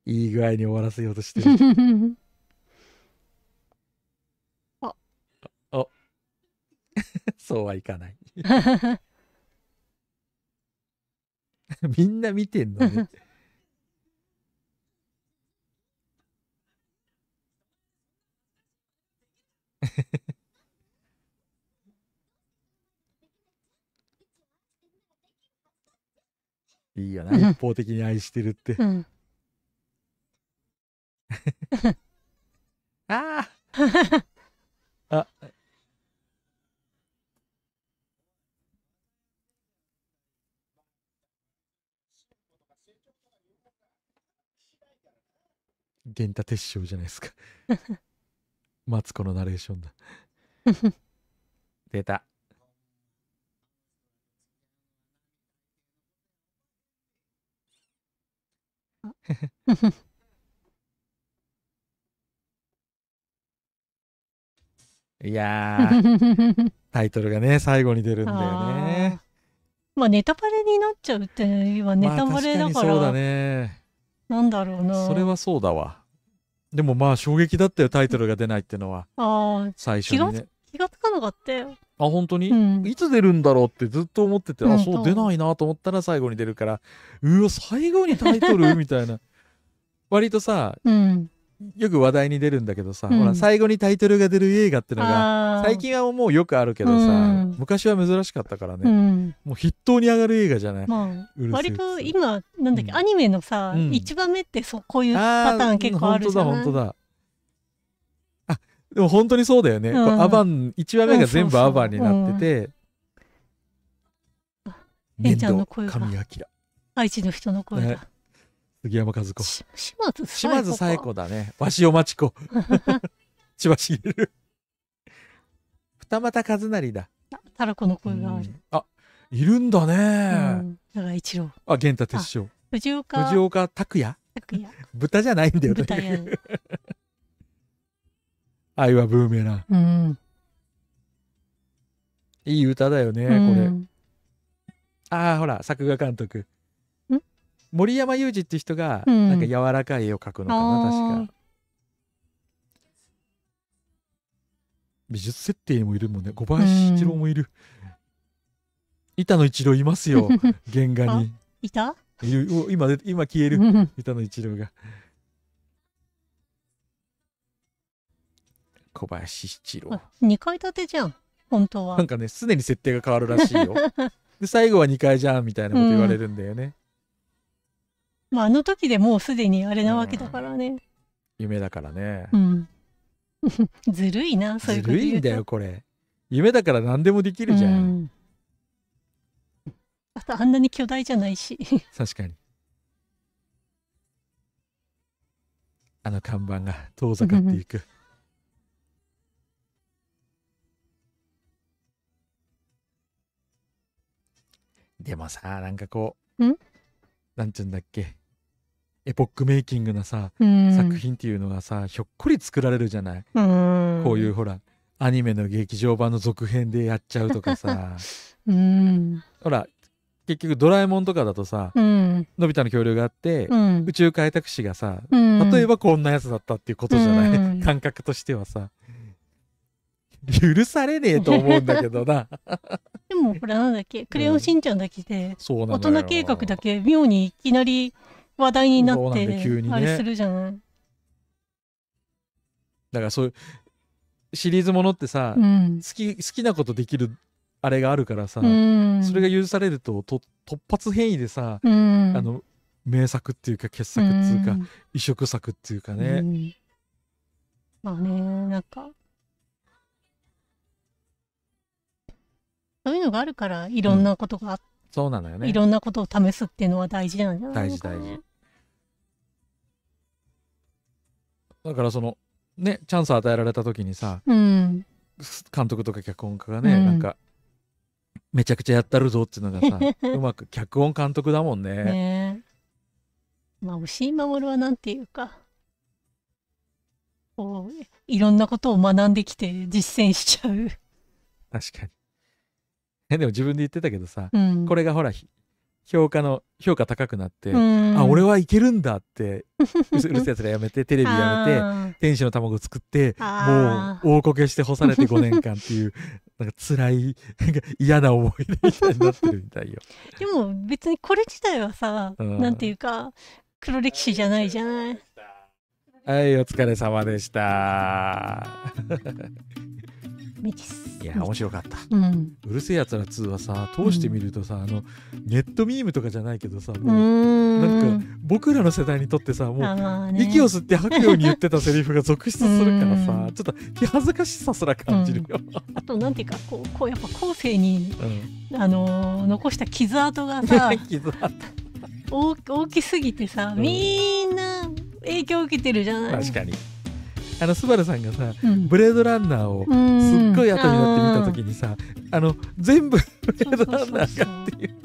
Speaker 2: いい具合に終わらせようとしてる。あお そうはいかない。みんな見てんのね。いいよな、一方的に愛してるって。う
Speaker 3: ん、ああ あ。
Speaker 2: 源太鉄章じゃないですか。マツコのナレーションだ。出た。いやー、タイトルがね、最後に出るんだよね。
Speaker 1: まあ、ネタバレになっちゃうって今ネタバレだから。そうだ
Speaker 2: ね。
Speaker 1: なんだろうな。それは
Speaker 2: そうだわ。でもまあ、衝撃だったよ、タイトルが出ないっていうのは。
Speaker 1: あ最初にね。気がつかなかったよ。
Speaker 2: あ本当に、うん、いつ出るんだろうってずっと思ってて、うん、あそう出ないなと思ったら最後に出るからうわ最後にタイトルみたいな 割とさ、うん、よく話題に出るんだけどさ、うん、ほら最後にタイトルが出る映画ってのが最近はもうよくあるけどさ、うん、昔は珍しかったからね、うん、もう筆頭に上がる映画じゃない、まあ、割と
Speaker 1: 今なんだっけ、アニメのさ、うん、1番目ってそうこういうパターン結構あるじゃない本当だ本
Speaker 2: 当だでも本当にそうだよね、うん、アバン1話目が全部アバンになってて
Speaker 1: え、うちゃんの声が神明愛知の人の声が、ね、
Speaker 2: 杉山和子島津島津子だね鷲尾町子千葉茂二俣和成だ
Speaker 1: タラコの声があ
Speaker 2: る、あいるんだね、長ん、一郎あ源太鉄章
Speaker 1: 藤岡藤
Speaker 2: 岡拓也拓也豚じゃないんだよね豚愛はブーメラン、うん、いい歌だよね、うん、これああほら作画監督森山裕二って人が、うん、なんか柔らかい絵を描くのかな、確か美術設定もいるもんね小林一郎もいる、板野一郎いますよ 原画にいた今今消える板野一郎が小林七郎。
Speaker 1: 二階建てじゃん、本当は。なん
Speaker 2: かね、すでに設定が変わるらしいよ。で、最後は二階じゃんみたいなこと言われるんだよね。
Speaker 1: うん、まあ、あの時でもうすでにあれなわけだからね。うん、
Speaker 2: 夢だからね。
Speaker 1: うん。ずるいな、そういうことずるいんだ
Speaker 2: よ、これ。夢だから何でもできるじゃん。うん、
Speaker 1: あと、あんなに巨大じゃないし。
Speaker 2: 確かに。あの看板が遠ざかっていく。でもさ、なんかこう、んなんて言うんだっけ、エポックメイキングなさ、作品っていうのがさ、ひょっこり作られるじゃない。こ
Speaker 3: う
Speaker 4: い
Speaker 2: うほら、アニメの劇場版の続編でやっちゃうとかさ。
Speaker 3: ほ
Speaker 2: ら、結局ドラえもんとかだとさ、うん、のび太の恐竜があって、うん、宇宙開拓士がさ、うん、例えばこんなやつだったっていうことじゃない、感覚としてはさ許されねえと思うんだけどな
Speaker 1: でもほらなんだっけ「クレヨンしんちゃん」だけで、うん、大人計画だけ妙にいきなり話題になって、ね、あれするじゃない。
Speaker 2: だからそういうシリーズものってさ、うん、好き好きなことできるあれがあるからさ、うん、それが許されると突発変異でさ、うん、あの名作っていうか傑作っていうか、移植作っていうかね。
Speaker 1: まあねなんかのがあるから、いろんなことが、うん、そうなのよね。いろんなことを試すっていうのは大事なんじゃないですか、ね、大事、大事。
Speaker 2: だからその、ね、チャンス与えられた時にさ、うん、監督とか脚本家がね、うん、なんか、めちゃくちゃやったるぞっていうのがさ、うまく脚本監督だもんね。
Speaker 1: ねまあ、押井守はなんていうか、こう、いろんなことを学んできて実践しちゃう。
Speaker 2: 確かに。でも自分で言ってたけどさ、うん、これがほら評価の評価高くなって、うん、あ俺はいけるんだって うるせえやつらやめてテレビやめて天使の卵作ってもう大こけして干されて5年間っていう なんか辛いなんか嫌な思い出みたいになってるみたいよ。
Speaker 1: でも別にこれ自体はさ、うん、なんていうか黒歴史じゃないじゃない。
Speaker 2: はいお疲れ様でした。未知いや面白かった、うん、うるせえやつら2はさ通してみるとさ、うん、あのネットミームとかじゃないけどさもうなんか僕らの世代にとってさもう、ね、息を吸って吐くように言ってたセリフが続出するからさちょっと気恥ずかしさすら感じるよ、うん、
Speaker 1: あとなんていうかこうこうやっぱ後世に、あのー、残した傷跡がさ 傷跡大大きすぎてさみんな影響を受けてるじゃない確
Speaker 2: かに。あのスバルさんがさ、ブレードランナーをすっごい後になって見た時にさ、あの全部ブレードランナーかっていう。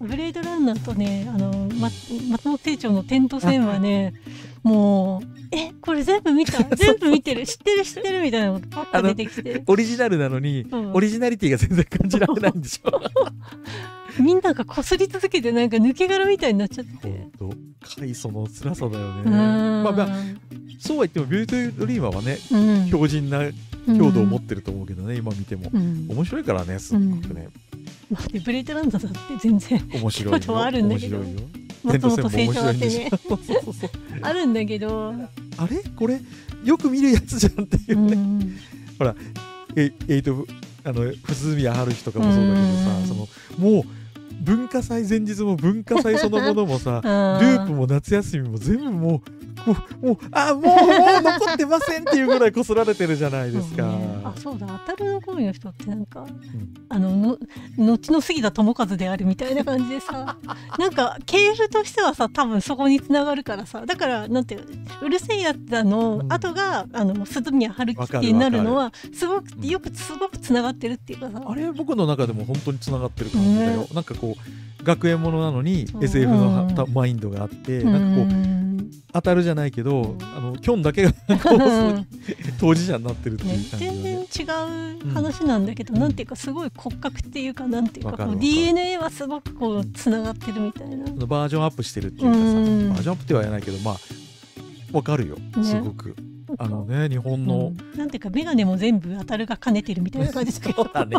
Speaker 1: ブレードランナーとね、あの、ま、松本清張の点と線はね、もうえこれ全部見た全部見てる知ってる知ってるみたいなことパッと出てきてオリ
Speaker 2: ジナルなのに、うん、オリジナリティが全然感じられないんでしょ
Speaker 1: みんながこすり続けてなんか抜け殻みたいになっちゃって
Speaker 2: 本当いその辛さだよねまあまあそうは言っても「ビュートゥー・ドリーマー」はね、うん、強靭な強度を持ってると思うけどね、うん、今見ても、面白いからねすごくね、
Speaker 1: まあ、ブレイトランドだって全然面白い 面白いよもっとも面白いんでてねあるんだけどあれこれよく見るやつじゃんって
Speaker 2: いうね、うん、ほらええー、とあの藤宮春日とかもそうだけどさ、うん、そのもう文化祭前日も文化祭そのものもさ、ループも夏休みも全部もうもうあもうもう残ってませんっていうぐらいこすられてるじゃないですか。ね、あ
Speaker 1: そうだ当たるのみの人ってなんか、うん、あのの後の杉田智和であるみたいな感じでさ なんか系譜としてはさ多分そこにつながるからさだからなんてうるせえやつだの、うん、後があの鈴宮春樹になるのはすごくよくすごくつながってるっていうかさ、うん、あれ
Speaker 2: 僕の中でも本当につながってる感じだよ。ね、なんかこう学園ものなのに SF のマインドがあって、うん、なんかこう。当たるじゃないけど、あのキョンだけが 当事者になってるっていう、ねね、全然
Speaker 1: 違う話なんだけど、うん、なんていうかすごい骨格っていうかなんていうかこう DNA はすごくこうつながってるみたいな、うん、
Speaker 2: バージョンアップしてるっていうかさ、バージョンアップっては言わないけどまあわかるよ、すごく。あのね日本の、
Speaker 1: うん、なんていうか眼鏡も全部当たるが兼ねてるみたいな感じですけどね、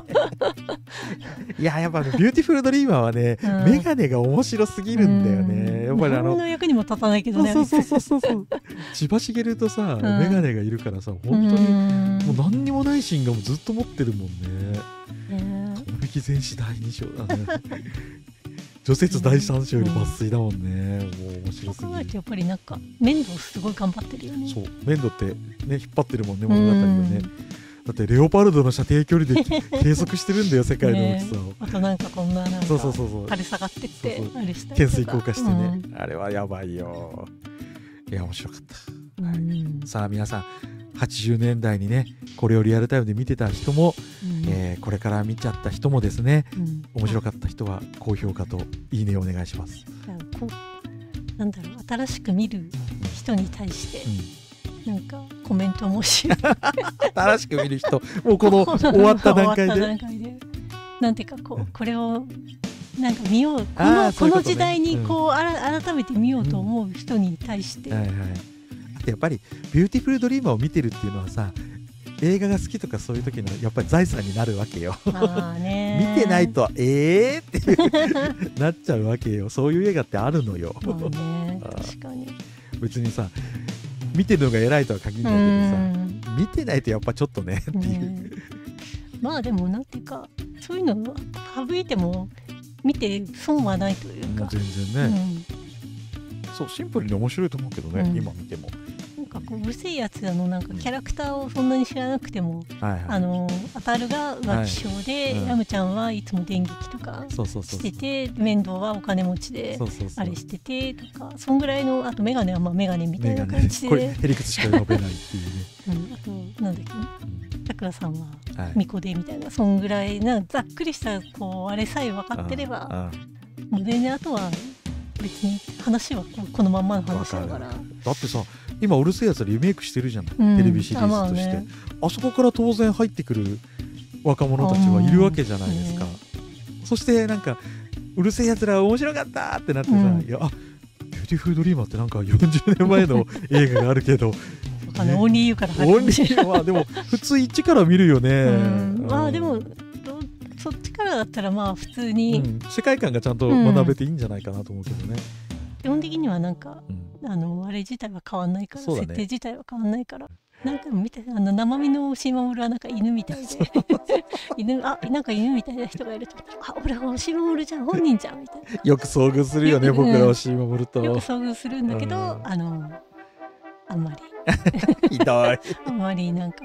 Speaker 2: いややっぱ、ね、ビューティフルドリーマーはね眼鏡、が面白すぎるんだよね、やっぱりあの
Speaker 1: 役にも立たないけどねそうそうそうそうそう
Speaker 2: 千葉茂とさ眼鏡がいるからさ本当にもう何にもないシーンがずっと持ってるもんね。えー全史第二章だね除雪第三章より抜粋だもんね、もう面白すぎ
Speaker 1: るやっぱりなんか面倒すごい頑張ってるよねそう
Speaker 2: 面倒ってね引っ張ってるもんね物語でねだってレオパルドの射程距離で 計測してるんだよ世界の大きさを、あ
Speaker 1: となんかこんななんかそうそうそうそう垂れ下がってってそうそうあれした懸垂降下してね、う
Speaker 2: ん、あれはやばいよいや面白かった、はい、さあ皆さん80年代にねこれをリアルタイムで見てた人も、うん、えー、これから見ちゃった人もですね、うん、面白かった人は高評価といいねお願いします。
Speaker 1: こうなんだろう新しく見る人に対して、うん、なんかコメントもし
Speaker 2: 新しく見る人もうこの 終わった段階
Speaker 1: で。なんていうかこうこれをなんか見ようこのこの時代にこう、うん、改めて見ようと思う人に対して、はいはい
Speaker 2: ってやっぱりビューティフルドリーマーを見てるっていうのはさ映画が好きとかそういう時のやっぱり財産になるわけよ 見てないとええー、
Speaker 3: っ
Speaker 2: てなっちゃうわけよそういう映画ってあるのよ
Speaker 3: 確
Speaker 1: かに
Speaker 2: 別にさ見てるのが偉いとは限らないけどさ見てないとやっぱちょっとねってい
Speaker 1: う、まあでもなんていうかそういうの省いても見て損はないと
Speaker 2: いうか全然ね、うん、そうシンプルに面白いと思うけどね、うん、今見ても
Speaker 1: かこううせいやつあのなんかキャラクターをそんなに知らなくても、はいはい、あの当たるが浮気症で、はいうん、ラムちゃんはいつも電撃とかしてて面倒はお金持ちであれしててとかそんぐらいのあと眼鏡はまあ眼鏡みたいな感じで、ね、へりくしか呼べないっていうね、うん、あとなんだっけさくらさんは巫女でみたいな、そんぐらいなざっくりしたこうあれさえ分かってればもう全然あとは別に話はこのまんまの話だからだ
Speaker 2: ってさ今「うるせえやつ」リメイクしてるじゃない、うん、テレビシリーズとして、ね、あそこから当然入ってくる若者たちはいるわけじゃないですか、そしてなんか「うるせえやつら面白かった!」ってなってさ、うん、いやあビューティフルドリーマーってなんか40年前の 映画があるけどあ
Speaker 1: ね、オンリーユーからオンリーユーは
Speaker 2: でも普通一から見るよね、
Speaker 1: まあでもそっちからだったらまあ普通に、うん、
Speaker 2: 世界観がちゃんと学べていいんじゃないかなと思うけどね、
Speaker 1: 基本的にはなんか、うんあのあれ自体は変わんないから、ね、設定自体は変わんないから。なんか見てあの生身の牛守はなんか犬みたいで 犬あなんか犬みたいな人がいるとあ俺は牛守じゃん本人じゃんみたいなよく遭遇するよね僕ら牛守と、うん、よく遭遇するんだけど、あのあんまり
Speaker 2: ひどい あ
Speaker 1: んまりなんか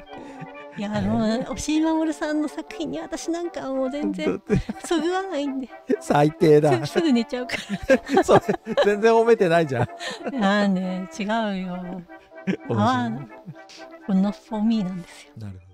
Speaker 1: いやもう押井守さんの作品に私なんかもう全然そぐわないんで
Speaker 2: 最低だすぐ寝ちゃうから それ全然褒めてないじゃ
Speaker 1: んなんで違うよ
Speaker 2: あ
Speaker 1: このフォーミ
Speaker 3: ーなんです
Speaker 4: よなるほど